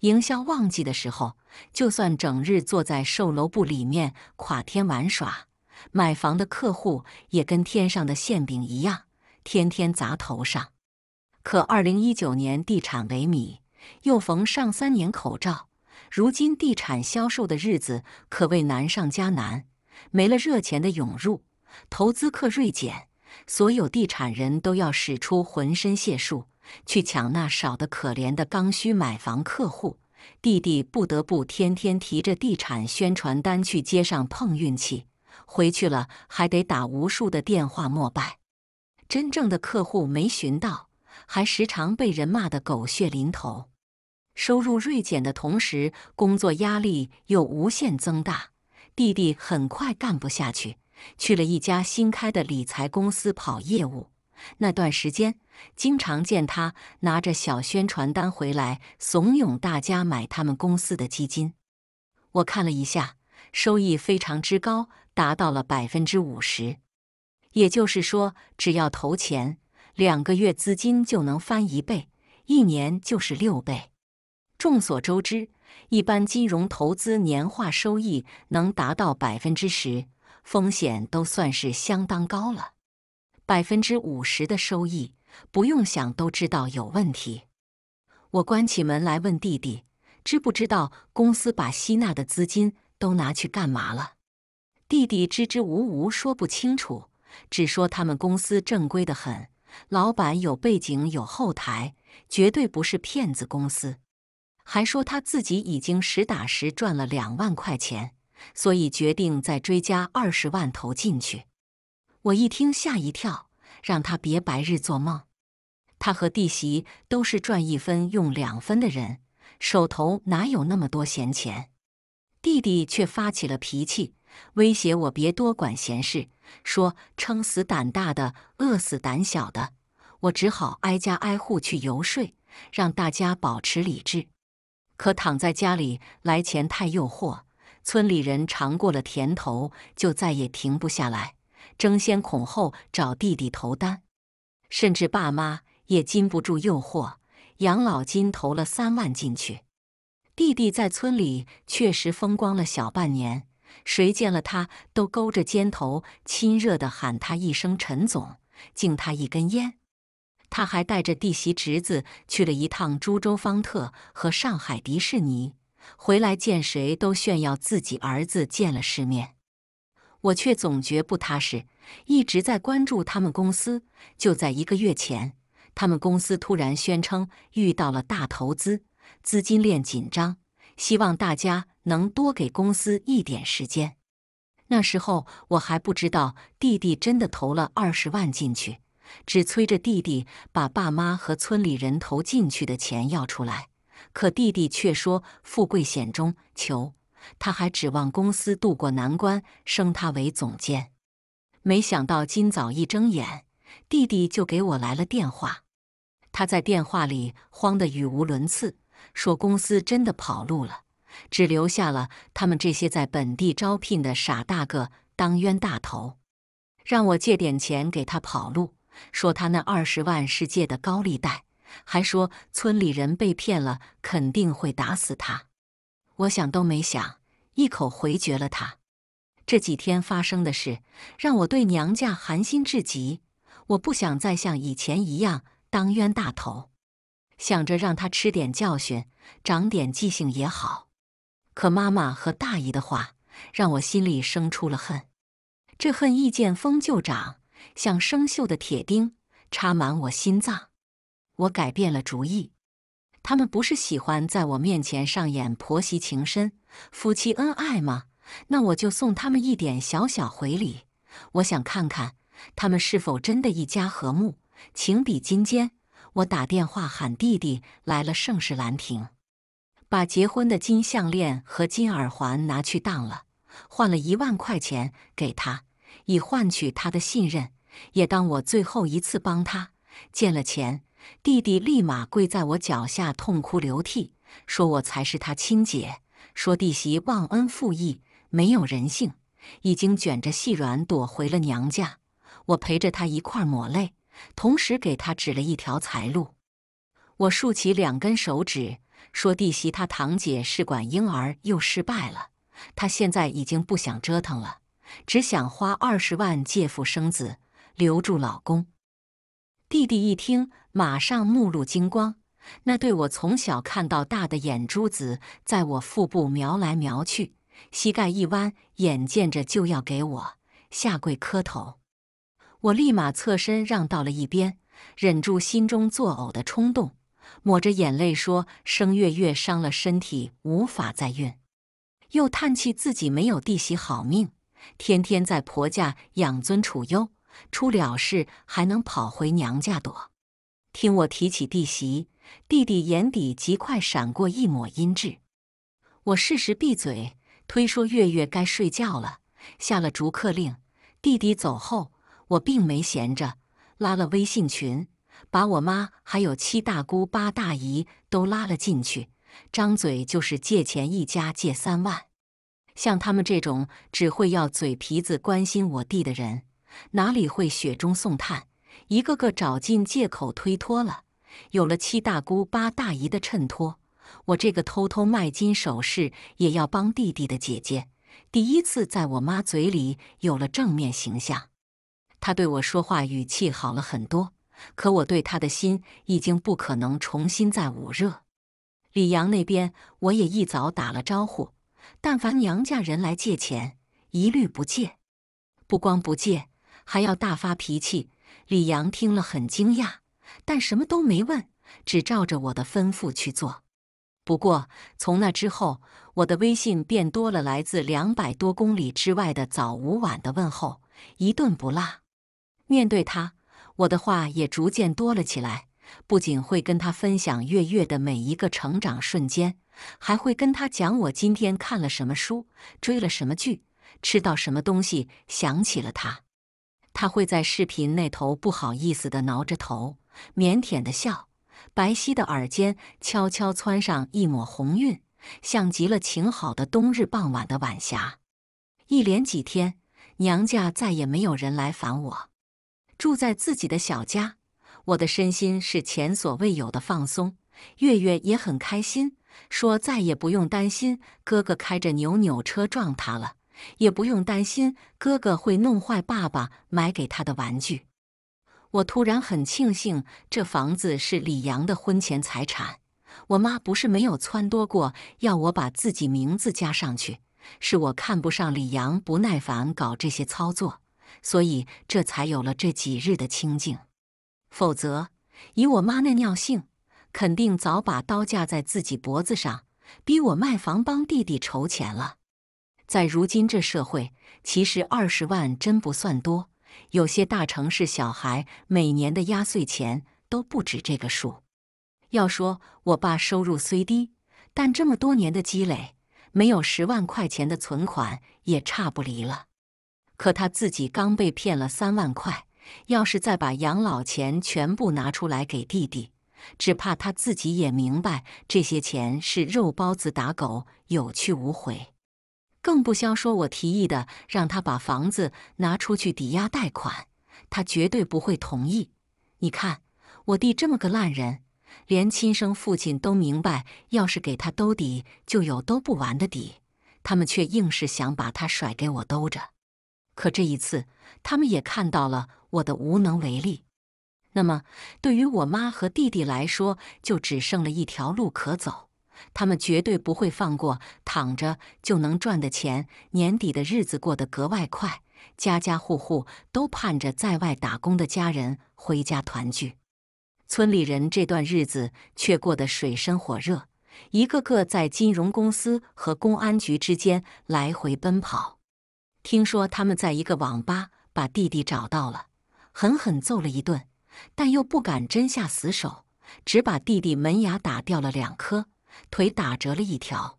营销旺季的时候，就算整日坐在售楼部里面垮天玩耍，买房的客户也跟天上的馅饼一样，天天砸头上。可二零一九年地产萎靡，又逢上三年口罩。如今地产销售的日子可谓难上加难，没了热钱的涌入，投资客锐减，所有地产人都要使出浑身解数去抢那少得可怜的刚需买房客户。弟弟不得不天天提着地产宣传单去街上碰运气，回去了还得打无数的电话膜拜。真正的客户没寻到，还时常被人骂得狗血淋头。收入锐减的同时，工作压力又无限增大。弟弟很快干不下去，去了一家新开的理财公司跑业务。那段时间，经常见他拿着小宣传单回来，怂恿大家买他们公司的基金。我看了一下，收益非常之高，达到了百分之五十。也就是说，只要投钱，两个月资金就能翻一倍，一年就是六倍。众所周知，一般金融投资年化收益能达到百分之十，风险都算是相当高了。百分之五十的收益，不用想都知道有问题。我关起门来问弟弟，知不知道公司把吸纳的资金都拿去干嘛了？弟弟支支吾吾说不清楚，只说他们公司正规的很，老板有背景有后台，绝对不是骗子公司。还说他自己已经实打实赚了两万块钱，所以决定再追加二十万投进去。我一听吓一跳，让他别白日做梦。他和弟媳都是赚一分用两分的人，手头哪有那么多闲钱？弟弟却发起了脾气，威胁我别多管闲事，说撑死胆大的，饿死胆小的。我只好挨家挨户去游说，让大家保持理智。可躺在家里来钱太诱惑，村里人尝过了甜头，就再也停不下来，争先恐后找弟弟投单，甚至爸妈也禁不住诱惑，养老金投了三万进去。弟弟在村里确实风光了小半年，谁见了他都勾着肩头亲热的喊他一声“陈总”，敬他一根烟。他还带着弟媳、侄子去了一趟株洲方特和上海迪士尼，回来见谁都炫耀自己儿子见了世面。我却总觉不踏实，一直在关注他们公司。就在一个月前，他们公司突然宣称遇到了大投资，资金链紧张，希望大家能多给公司一点时间。那时候我还不知道弟弟真的投了二十万进去。只催着弟弟把爸妈和村里人投进去的钱要出来，可弟弟却说“富贵险中求”，他还指望公司渡过难关，升他为总监。没想到今早一睁眼，弟弟就给我来了电话。他在电话里慌得语无伦次，说公司真的跑路了，只留下了他们这些在本地招聘的傻大个当冤大头，让我借点钱给他跑路。说他那二十万是借的高利贷，还说村里人被骗了肯定会打死他。我想都没想，一口回绝了他。这几天发生的事让我对娘家寒心至极，我不想再像以前一样当冤大头，想着让他吃点教训，长点记性也好。可妈妈和大姨的话让我心里生出了恨，这恨一见风就长。像生锈的铁钉，插满我心脏。我改变了主意。他们不是喜欢在我面前上演婆媳情深、夫妻恩爱吗？那我就送他们一点小小回礼。我想看看他们是否真的一家和睦，情比金坚。我打电话喊弟弟来了盛世兰亭，把结婚的金项链和金耳环拿去当了，换了一万块钱给他。以换取他的信任。也当我最后一次帮他借了钱，弟弟立马跪在我脚下痛哭流涕，说我才是他亲姐，说弟媳忘恩负义，没有人性，已经卷着细软躲回了娘家。我陪着他一块抹泪，同时给他指了一条财路。我竖起两根手指，说弟媳她堂姐试管婴儿又失败了，她现在已经不想折腾了。只想花二十万借腹生子，留住老公。弟弟一听，马上目露精光，那对我从小看到大的眼珠子，在我腹部瞄来瞄去，膝盖一弯，眼见着就要给我下跪磕头。我立马侧身让到了一边，忍住心中作呕的冲动，抹着眼泪说：“生月月伤了身体，无法再孕。”又叹气，自己没有弟媳好命。天天在婆家养尊处优，出了事还能跑回娘家躲。听我提起弟媳，弟弟眼底极快闪过一抹阴鸷。我适时闭嘴，推说月月该睡觉了，下了逐客令。弟弟走后，我并没闲着，拉了微信群，把我妈还有七大姑八大姨都拉了进去，张嘴就是借钱，一家借三万。像他们这种只会要嘴皮子关心我弟的人，哪里会雪中送炭？一个个找尽借口推脱了。有了七大姑八大姨的衬托，我这个偷偷卖金首饰也要帮弟弟的姐姐，第一次在我妈嘴里有了正面形象。她对我说话语气好了很多，可我对她的心已经不可能重新再捂热。李阳那边，我也一早打了招呼。但凡娘家人来借钱，一律不借。不光不借，还要大发脾气。李阳听了很惊讶，但什么都没问，只照着我的吩咐去做。不过从那之后，我的微信便多了来自两百多公里之外的早、午、晚的问候，一顿不落。面对他，我的话也逐渐多了起来，不仅会跟他分享月月的每一个成长瞬间。还会跟他讲我今天看了什么书，追了什么剧，吃到什么东西想起了他。他会在视频那头不好意思的挠着头，腼腆的笑，白皙的耳尖悄悄窜上一抹红晕，像极了晴好的冬日傍晚的晚霞。一连几天，娘家再也没有人来烦我，住在自己的小家，我的身心是前所未有的放松。月月也很开心。说再也不用担心哥哥开着扭扭车撞他了，也不用担心哥哥会弄坏爸爸买给他的玩具。我突然很庆幸这房子是李阳的婚前财产。我妈不是没有撺掇过要我把自己名字加上去，是我看不上李阳不耐烦搞这些操作，所以这才有了这几日的清静。否则，以我妈那尿性。肯定早把刀架在自己脖子上，逼我卖房帮弟弟筹钱了。在如今这社会，其实二十万真不算多，有些大城市小孩每年的压岁钱都不止这个数。要说我爸收入虽低，但这么多年的积累，没有十万块钱的存款也差不离了。可他自己刚被骗了三万块，要是再把养老钱全部拿出来给弟弟，只怕他自己也明白，这些钱是肉包子打狗，有去无回。更不消说，我提议的让他把房子拿出去抵押贷款，他绝对不会同意。你看，我弟这么个烂人，连亲生父亲都明白，要是给他兜底，就有兜不完的底。他们却硬是想把他甩给我兜着。可这一次，他们也看到了我的无能为力。那么，对于我妈和弟弟来说，就只剩了一条路可走。他们绝对不会放过躺着就能赚的钱。年底的日子过得格外快，家家户户都盼着在外打工的家人回家团聚。村里人这段日子却过得水深火热，一个个在金融公司和公安局之间来回奔跑。听说他们在一个网吧把弟弟找到了，狠狠揍了一顿。但又不敢真下死手，只把弟弟门牙打掉了两颗，腿打折了一条。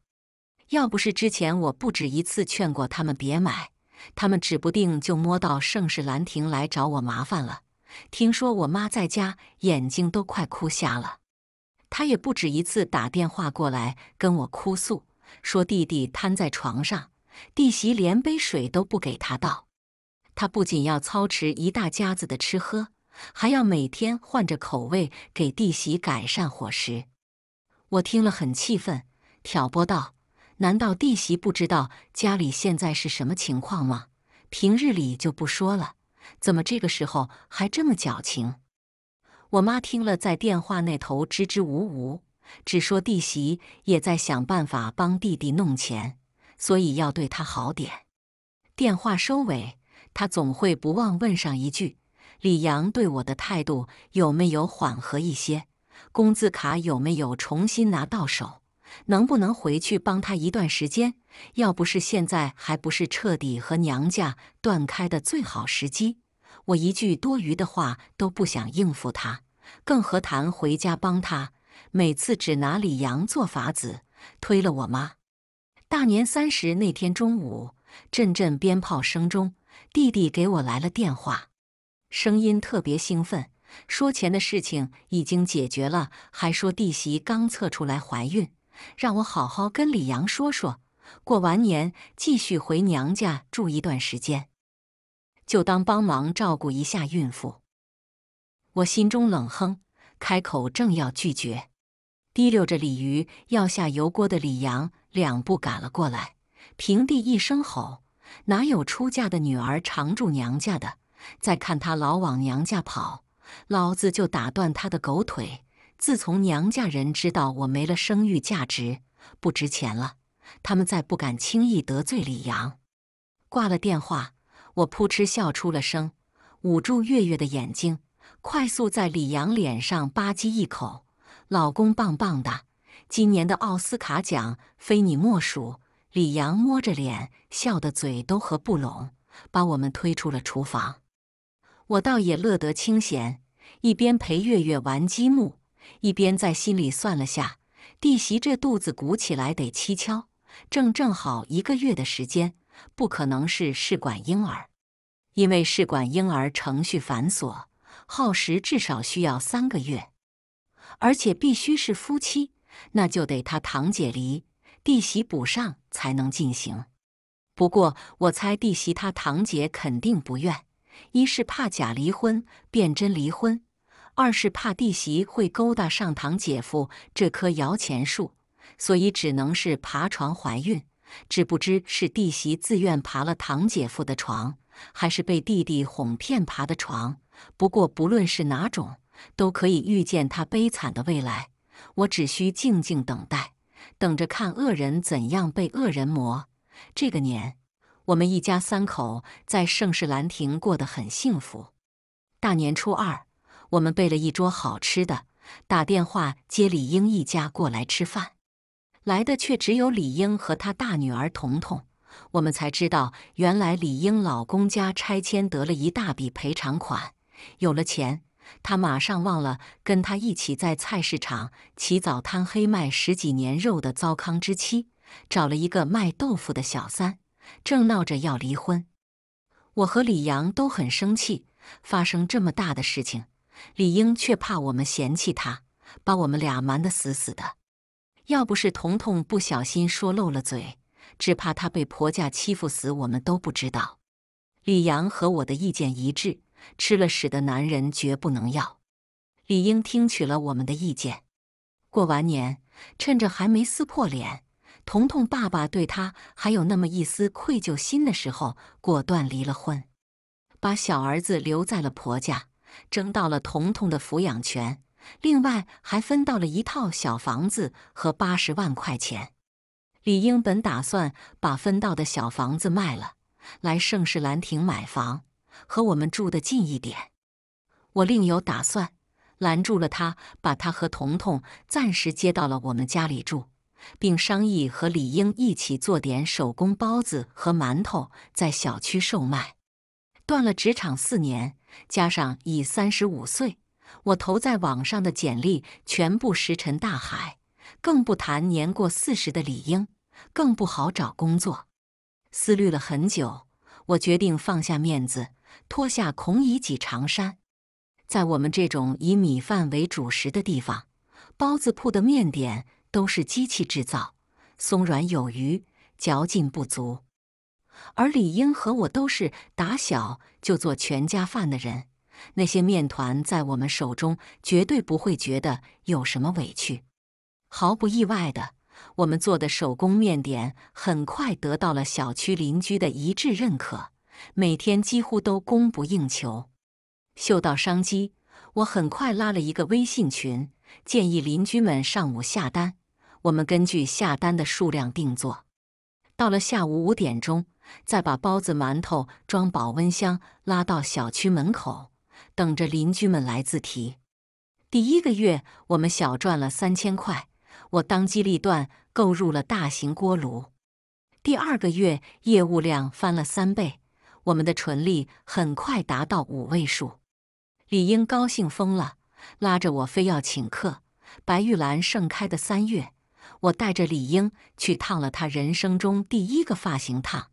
要不是之前我不止一次劝过他们别买，他们指不定就摸到盛世兰亭来找我麻烦了。听说我妈在家眼睛都快哭瞎了，她也不止一次打电话过来跟我哭诉，说弟弟瘫在床上，弟媳连杯水都不给他倒，他不仅要操持一大家子的吃喝。还要每天换着口味给弟媳改善伙食，我听了很气愤，挑拨道：“难道弟媳不知道家里现在是什么情况吗？平日里就不说了，怎么这个时候还这么矫情？”我妈听了，在电话那头支支吾吾，只说弟媳也在想办法帮弟弟弄钱，所以要对她好点。电话收尾，她总会不忘问上一句。李阳对我的态度有没有缓和一些？工资卡有没有重新拿到手？能不能回去帮他一段时间？要不是现在还不是彻底和娘家断开的最好时机，我一句多余的话都不想应付他，更何谈回家帮他？每次只拿李阳做法子，推了我妈。大年三十那天中午，阵阵鞭炮声中，弟弟给我来了电话。声音特别兴奋，说钱的事情已经解决了，还说弟媳刚测出来怀孕，让我好好跟李阳说说，过完年继续回娘家住一段时间，就当帮忙照顾一下孕妇。我心中冷哼，开口正要拒绝，提溜着鲤鱼要下油锅的李阳两步赶了过来，平地一声吼：“哪有出嫁的女儿常住娘家的？”再看他老往娘家跑，老子就打断他的狗腿。自从娘家人知道我没了生育价值，不值钱了，他们再不敢轻易得罪李阳。挂了电话，我扑哧笑出了声，捂住月月的眼睛，快速在李阳脸上吧唧一口：“老公棒棒的，今年的奥斯卡奖非你莫属。”李阳摸着脸笑得嘴都合不拢，把我们推出了厨房。我倒也乐得清闲，一边陪月月玩积木，一边在心里算了下：弟媳这肚子鼓起来得蹊跷，正正好一个月的时间，不可能是试管婴儿，因为试管婴儿程序繁琐，耗时至少需要三个月，而且必须是夫妻，那就得他堂姐离弟媳补上才能进行。不过我猜弟媳他堂姐肯定不愿。一是怕假离婚变真离婚，二是怕弟媳会勾搭上堂姐夫这棵摇钱树，所以只能是爬床怀孕。只不知是弟媳自愿爬了堂姐夫的床，还是被弟弟哄骗爬的床。不过不论是哪种，都可以预见他悲惨的未来。我只需静静等待，等着看恶人怎样被恶人磨。这个年。我们一家三口在盛世兰亭过得很幸福。大年初二，我们备了一桌好吃的，打电话接李英一家过来吃饭。来的却只有李英和她大女儿彤彤。我们才知道，原来李英老公家拆迁得了一大笔赔偿款，有了钱，她马上忘了跟她一起在菜市场起早贪黑卖十几年肉的糟糠之妻，找了一个卖豆腐的小三。正闹着要离婚，我和李阳都很生气。发生这么大的事情，李英却怕我们嫌弃她，把我们俩瞒得死死的。要不是彤彤不小心说漏了嘴，只怕她被婆家欺负死，我们都不知道。李阳和我的意见一致，吃了屎的男人绝不能要。李英听取了我们的意见，过完年趁着还没撕破脸。彤彤爸爸对他还有那么一丝愧疚心的时候，果断离了婚，把小儿子留在了婆家，争到了彤彤的抚养权，另外还分到了一套小房子和八十万块钱。李英本打算把分到的小房子卖了，来盛世兰亭买房，和我们住的近一点。我另有打算，拦住了他，把他和彤彤暂时接到了我们家里住。并商议和李英一起做点手工包子和馒头，在小区售卖。断了职场四年，加上已三十五岁，我投在网上的简历全部石沉大海，更不谈年过四十的李英，更不好找工作。思虑了很久，我决定放下面子，脱下孔乙己长衫。在我们这种以米饭为主食的地方，包子铺的面点。都是机器制造，松软有余，嚼劲不足。而李英和我都是打小就做全家饭的人，那些面团在我们手中绝对不会觉得有什么委屈。毫不意外的，我们做的手工面点很快得到了小区邻居的一致认可，每天几乎都供不应求。嗅到商机，我很快拉了一个微信群，建议邻居们上午下单。我们根据下单的数量定做，到了下午五点钟，再把包子馒头装保温箱拉到小区门口，等着邻居们来自提。第一个月，我们小赚了三千块，我当机立断购入了大型锅炉。第二个月，业务量翻了三倍，我们的纯利很快达到五位数，李英高兴疯了，拉着我非要请客。白玉兰盛开的三月。我带着李英去烫了她人生中第一个发型烫，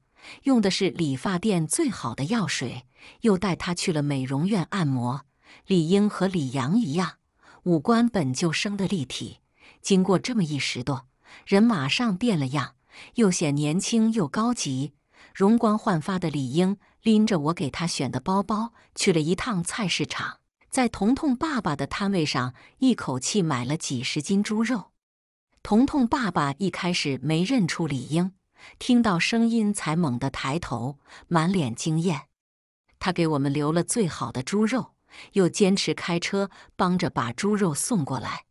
用的是理发店最好的药水，又带她去了美容院按摩。李英和李阳一样，五官本就生得立体，经过这么一拾掇，人马上变了样，又显年轻又高级，容光焕发的李英拎着我给她选的包包去了一趟菜市场，在彤彤爸爸的摊位上一口气买了几十斤猪肉。彤彤爸爸一开始没认出李英，听到声音才猛地抬头，满脸惊艳。他给我们留了最好的猪肉，又坚持开车帮着把猪肉送过来。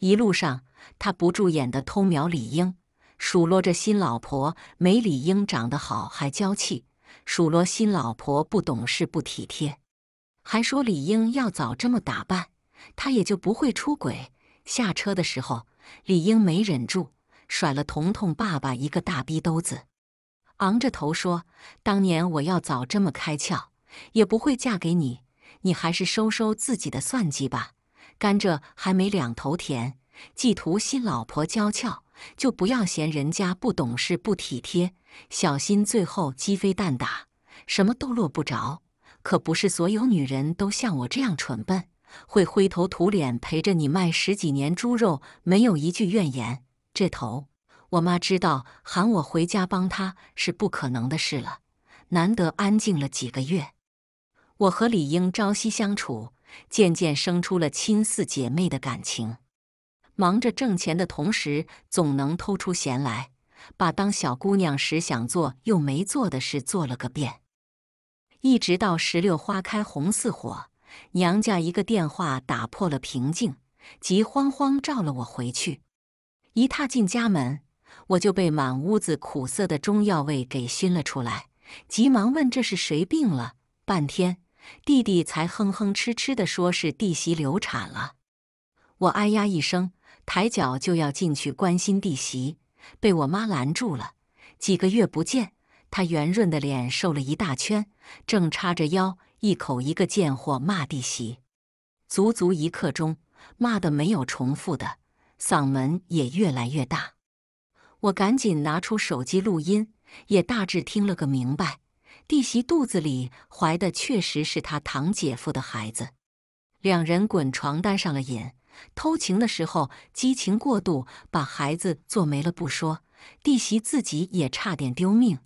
一路上，他不住眼的偷瞄李英，数落着新老婆没李英长得好还娇气，数落新老婆不懂事不体贴，还说李英要早这么打扮，他也就不会出轨。下车的时候。李英没忍住，甩了彤彤爸爸一个大逼兜子，昂着头说：“当年我要早这么开窍，也不会嫁给你。你还是收收自己的算计吧。甘蔗还没两头甜，既图新老婆娇俏，就不要嫌人家不懂事不体贴，小心最后鸡飞蛋打，什么都落不着。可不是所有女人都像我这样蠢笨。”会灰头土脸陪着你卖十几年猪肉，没有一句怨言。这头我妈知道喊我回家帮她是不可能的事了。难得安静了几个月，我和李英朝夕相处，渐渐生出了亲似姐妹的感情。忙着挣钱的同时，总能偷出闲来，把当小姑娘时想做又没做的事做了个遍。一直到石榴花开红似火。娘家一个电话打破了平静，急慌慌召了我回去。一踏进家门，我就被满屋子苦涩的中药味给熏了出来，急忙问这是谁病了？半天，弟弟才哼哼哧哧的说是弟媳流产了。我哎呀一声，抬脚就要进去关心弟媳，被我妈拦住了。几个月不见，她圆润的脸瘦了一大圈，正叉着腰。一口一个贱货骂弟媳，足足一刻钟，骂的没有重复的，嗓门也越来越大。我赶紧拿出手机录音，也大致听了个明白。弟媳肚子里怀的确实是他堂姐夫的孩子。两人滚床单上了瘾，偷情的时候激情过度，把孩子做没了不说，弟媳自己也差点丢命，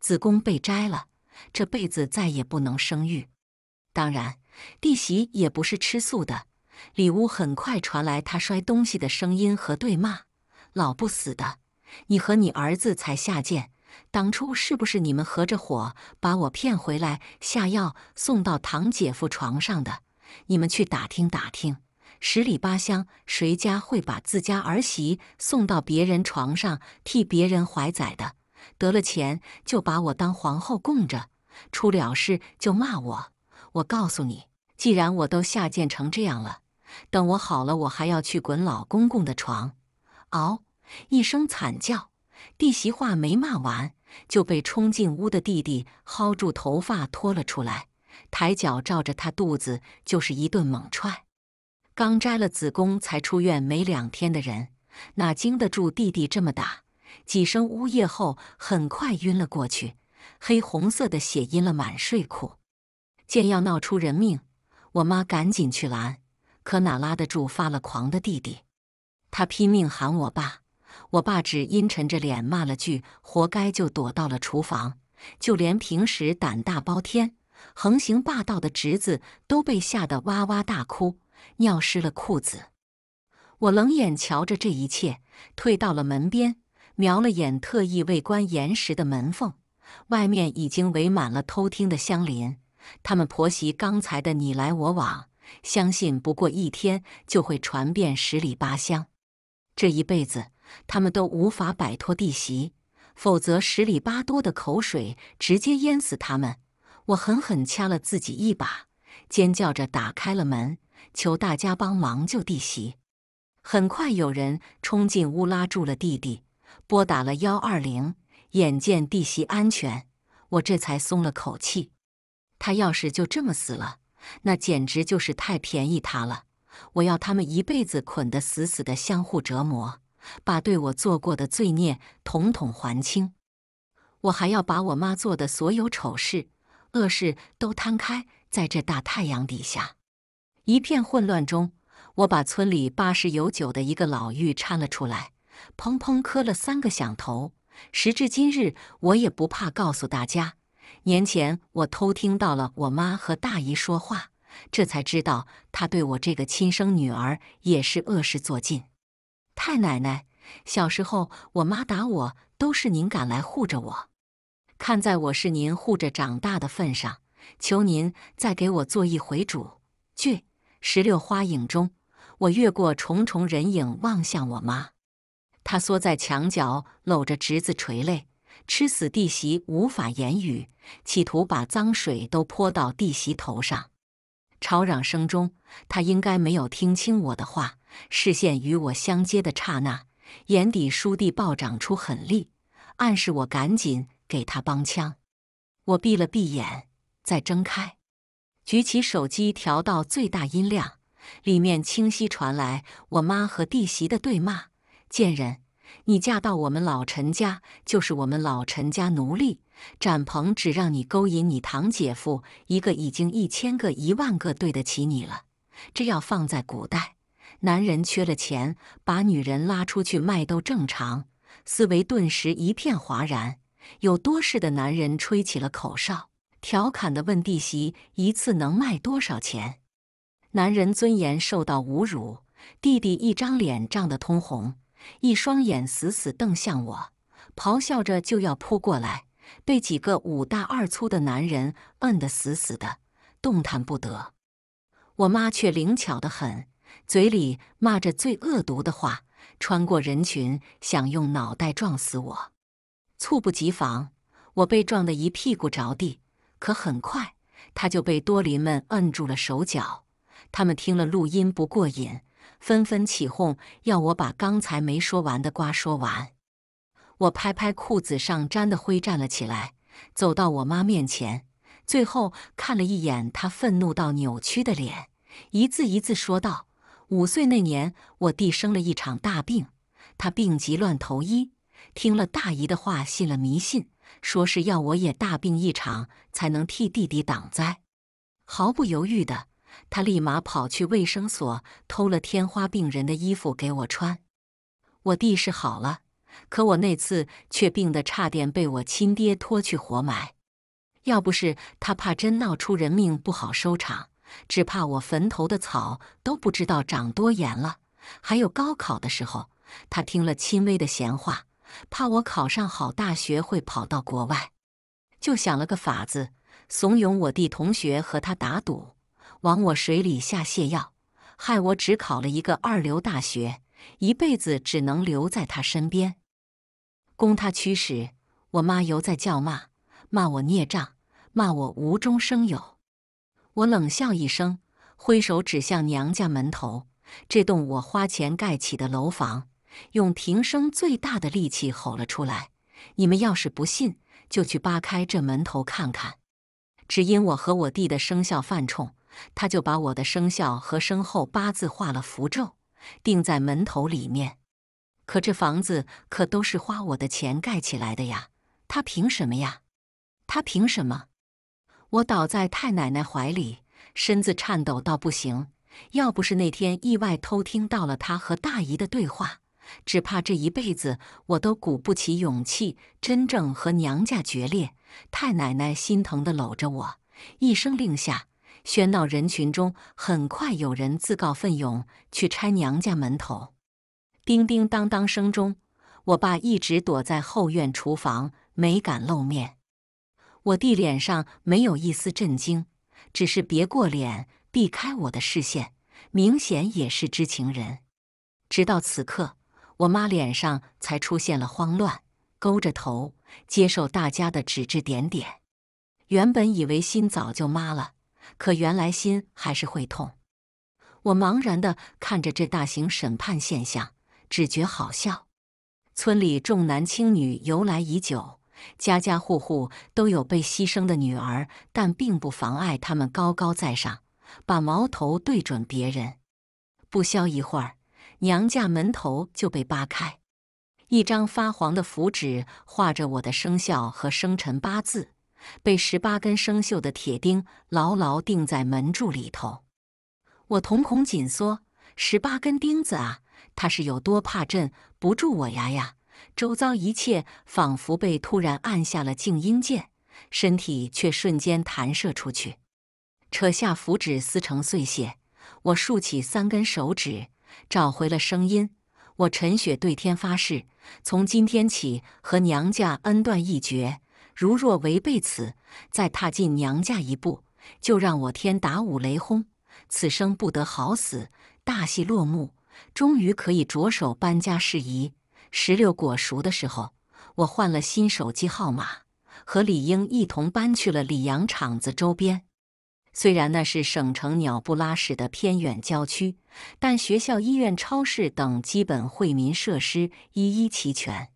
子宫被摘了，这辈子再也不能生育。当然，弟媳也不是吃素的。里屋很快传来她摔东西的声音和对骂：“老不死的，你和你儿子才下贱！当初是不是你们合着伙把我骗回来，下药送到堂姐夫床上的？你们去打听打听，十里八乡谁家会把自家儿媳送到别人床上替别人怀崽的？得了钱就把我当皇后供着，出了事就骂我。”我告诉你，既然我都下贱成这样了，等我好了，我还要去滚老公公的床！嗷！一声惨叫，弟媳话没骂完，就被冲进屋的弟弟薅住头发拖了出来，抬脚照着他肚子就是一顿猛踹。刚摘了子宫才出院没两天的人，哪经得住弟弟这么打？几声呜咽后，很快晕了过去，黑红色的血阴了满睡裤。见要闹出人命，我妈赶紧去拦，可哪拉得住发了狂的弟弟？他拼命喊我爸，我爸只阴沉着脸骂了句“活该”，就躲到了厨房。就连平时胆大包天、横行霸道的侄子都被吓得哇哇大哭，尿湿了裤子。我冷眼瞧着这一切，退到了门边，瞄了眼特意未关严实的门缝，外面已经围满了偷听的乡邻。他们婆媳刚才的你来我往，相信不过一天就会传遍十里八乡。这一辈子他们都无法摆脱弟媳，否则十里八多的口水直接淹死他们。我狠狠掐了自己一把，尖叫着打开了门，求大家帮忙救弟媳。很快有人冲进屋拉住了弟弟，拨打了幺二零。眼见弟媳安全，我这才松了口气。他要是就这么死了，那简直就是太便宜他了！我要他们一辈子捆得死死的，相互折磨，把对我做过的罪孽统统还清。我还要把我妈做的所有丑事、恶事都摊开，在这大太阳底下，一片混乱中，我把村里八十有九的一个老妪搀了出来，砰砰磕了三个响头。时至今日，我也不怕告诉大家。年前，我偷听到了我妈和大姨说话，这才知道她对我这个亲生女儿也是恶事做尽。太奶奶，小时候我妈打我，都是您赶来护着我。看在我是您护着长大的份上，求您再给我做一回主去。石榴花影中，我越过重重人影望向我妈，她缩在墙角，搂着侄子垂泪。吃死弟媳无法言语，企图把脏水都泼到弟媳头上。吵嚷声中，他应该没有听清我的话。视线与我相接的刹那，眼底倏地暴涨出狠戾，暗示我赶紧给他帮腔。我闭了闭眼，再睁开，举起手机调到最大音量，里面清晰传来我妈和弟媳的对骂：“贱人！”你嫁到我们老陈家，就是我们老陈家奴隶。展鹏只让你勾引你堂姐夫一个，已经一千个、一万个对得起你了。这要放在古代，男人缺了钱把女人拉出去卖都正常。思维顿时一片哗然，有多事的男人吹起了口哨，调侃的问弟媳：“一次能卖多少钱？”男人尊严受到侮辱，弟弟一张脸涨得通红。一双眼死死瞪向我，咆哮着就要扑过来，被几个五大二粗的男人摁得死死的，动弹不得。我妈却灵巧得很，嘴里骂着最恶毒的话，穿过人群想用脑袋撞死我。猝不及防，我被撞得一屁股着地。可很快，她就被多林们摁住了手脚。他们听了录音不过瘾。纷纷起哄，要我把刚才没说完的瓜说完。我拍拍裤子上沾的灰，站了起来，走到我妈面前，最后看了一眼她愤怒到扭曲的脸，一字一字说道：“五岁那年，我弟生了一场大病，他病急乱投医，听了大姨的话，信了迷信，说是要我也大病一场，才能替弟弟挡灾。”毫不犹豫的。他立马跑去卫生所，偷了天花病人的衣服给我穿。我弟是好了，可我那次却病得差点被我亲爹拖去活埋。要不是他怕真闹出人命不好收场，只怕我坟头的草都不知道长多严了。还有高考的时候，他听了轻微的闲话，怕我考上好大学会跑到国外，就想了个法子，怂恿我弟同学和他打赌。往我水里下泻药，害我只考了一个二流大学，一辈子只能留在他身边，供他驱使。我妈犹在叫骂，骂我孽障，骂我无中生有。我冷笑一声，挥手指向娘家门头这栋我花钱盖起的楼房，用平生最大的力气吼了出来：“你们要是不信，就去扒开这门头看看。只因我和我弟的生肖犯冲。”他就把我的生肖和身后八字画了符咒，钉在门头里面。可这房子可都是花我的钱盖起来的呀！他凭什么呀？他凭什么？我倒在太奶奶怀里，身子颤抖到不行。要不是那天意外偷听到了他和大姨的对话，只怕这一辈子我都鼓不起勇气真正和娘家决裂。太奶奶心疼地搂着我，一声令下。喧闹人群中，很快有人自告奋勇去拆娘家门头，叮叮当当声中，我爸一直躲在后院厨房，没敢露面。我弟脸上没有一丝震惊，只是别过脸，避开我的视线，明显也是知情人。直到此刻，我妈脸上才出现了慌乱，勾着头接受大家的指指点点。原本以为心早就麻了。可原来心还是会痛，我茫然地看着这大型审判现象，只觉好笑。村里重男轻女由来已久，家家户户都有被牺牲的女儿，但并不妨碍他们高高在上，把矛头对准别人。不消一会儿，娘家门头就被扒开，一张发黄的符纸画着我的生肖和生辰八字。被十八根生锈的铁钉牢牢钉在门柱里头，我瞳孔紧缩。十八根钉子啊，他是有多怕震不住我呀呀！周遭一切仿佛被突然按下了静音键，身体却瞬间弹射出去，扯下符纸撕成碎屑。我竖起三根手指，找回了声音。我陈雪对天发誓，从今天起和娘家恩断义绝。如若违背此，再踏进娘家一步，就让我天打五雷轰，此生不得好死。大戏落幕，终于可以着手搬家事宜。石榴果熟的时候，我换了新手机号码，和李英一同搬去了李阳厂子周边。虽然那是省城鸟不拉屎的偏远郊区，但学校、医院、超市等基本惠民设施一一齐全。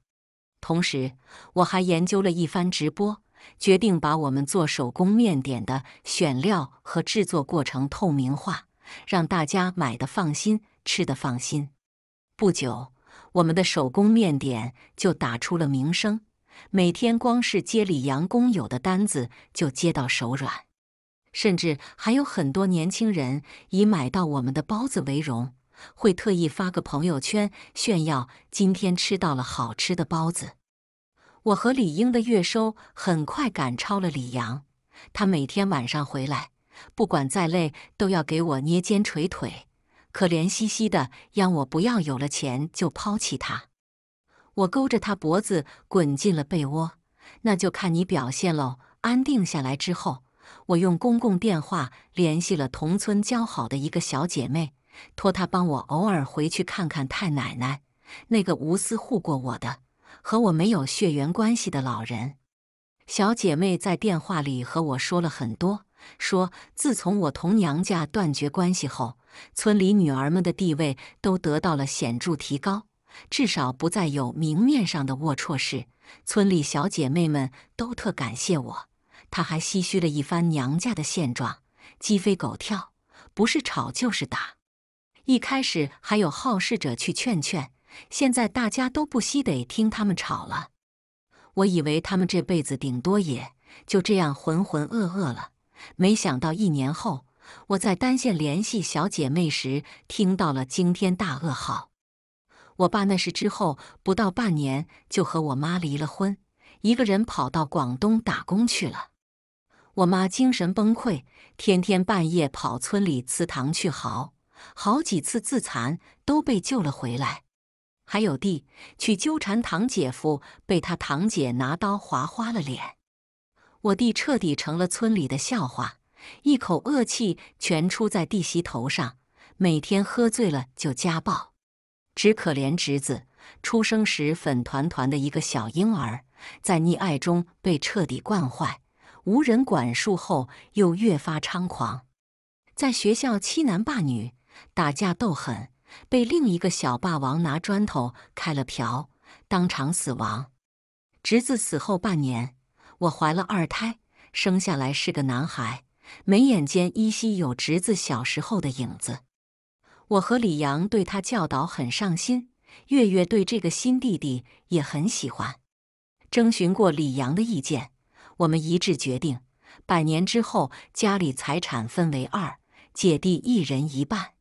同时，我还研究了一番直播，决定把我们做手工面点的选料和制作过程透明化，让大家买的放心，吃的放心。不久，我们的手工面点就打出了名声，每天光是接李阳工友的单子就接到手软，甚至还有很多年轻人以买到我们的包子为荣。会特意发个朋友圈炫耀今天吃到了好吃的包子。我和李英的月收很快赶超了李阳。他每天晚上回来，不管再累都要给我捏肩捶腿，可怜兮兮的央我不要有了钱就抛弃他。我勾着他脖子滚进了被窝，那就看你表现喽。安定下来之后，我用公共电话联系了同村交好的一个小姐妹。托他帮我偶尔回去看看太奶奶，那个无私护过我的和我没有血缘关系的老人。小姐妹在电话里和我说了很多，说自从我同娘家断绝关系后，村里女儿们的地位都得到了显著提高，至少不再有明面上的龌龊事。村里小姐妹们都特感谢我，她还唏嘘了一番娘家的现状，鸡飞狗跳，不是吵就是打。一开始还有好事者去劝劝，现在大家都不惜得听他们吵了。我以为他们这辈子顶多也就这样浑浑噩噩了，没想到一年后，我在单线联系小姐妹时，听到了惊天大噩耗。我爸那是之后不到半年就和我妈离了婚，一个人跑到广东打工去了。我妈精神崩溃，天天半夜跑村里祠堂去嚎。好几次自残都被救了回来，还有弟去纠缠堂姐夫，被他堂姐拿刀划花了脸。我弟彻底成了村里的笑话，一口恶气全出在弟媳头上。每天喝醉了就家暴，只可怜侄子出生时粉团团的一个小婴儿，在溺爱中被彻底惯坏，无人管束后又越发猖狂，在学校欺男霸女。打架斗狠，被另一个小霸王拿砖头开了瓢，当场死亡。侄子死后半年，我怀了二胎，生下来是个男孩，眉眼间依稀有侄子小时候的影子。我和李阳对他教导很上心，月月对这个新弟弟也很喜欢。征询过李阳的意见，我们一致决定，百年之后家里财产分为二，姐弟一人一半。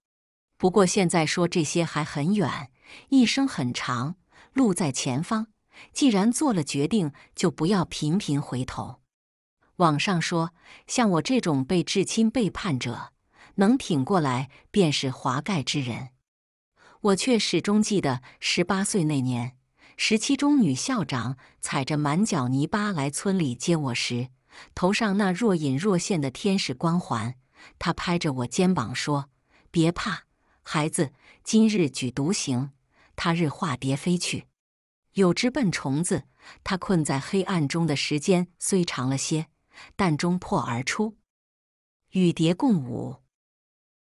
不过现在说这些还很远，一生很长，路在前方。既然做了决定，就不要频频回头。网上说，像我这种被至亲背叛者，能挺过来便是华盖之人。我却始终记得，十八岁那年，十七中女校长踩着满脚泥巴来村里接我时，头上那若隐若现的天使光环。她拍着我肩膀说：“别怕。”孩子，今日举独行，他日化蝶飞去。有只笨虫子，它困在黑暗中的时间虽长了些，但终破而出，与蝶共舞。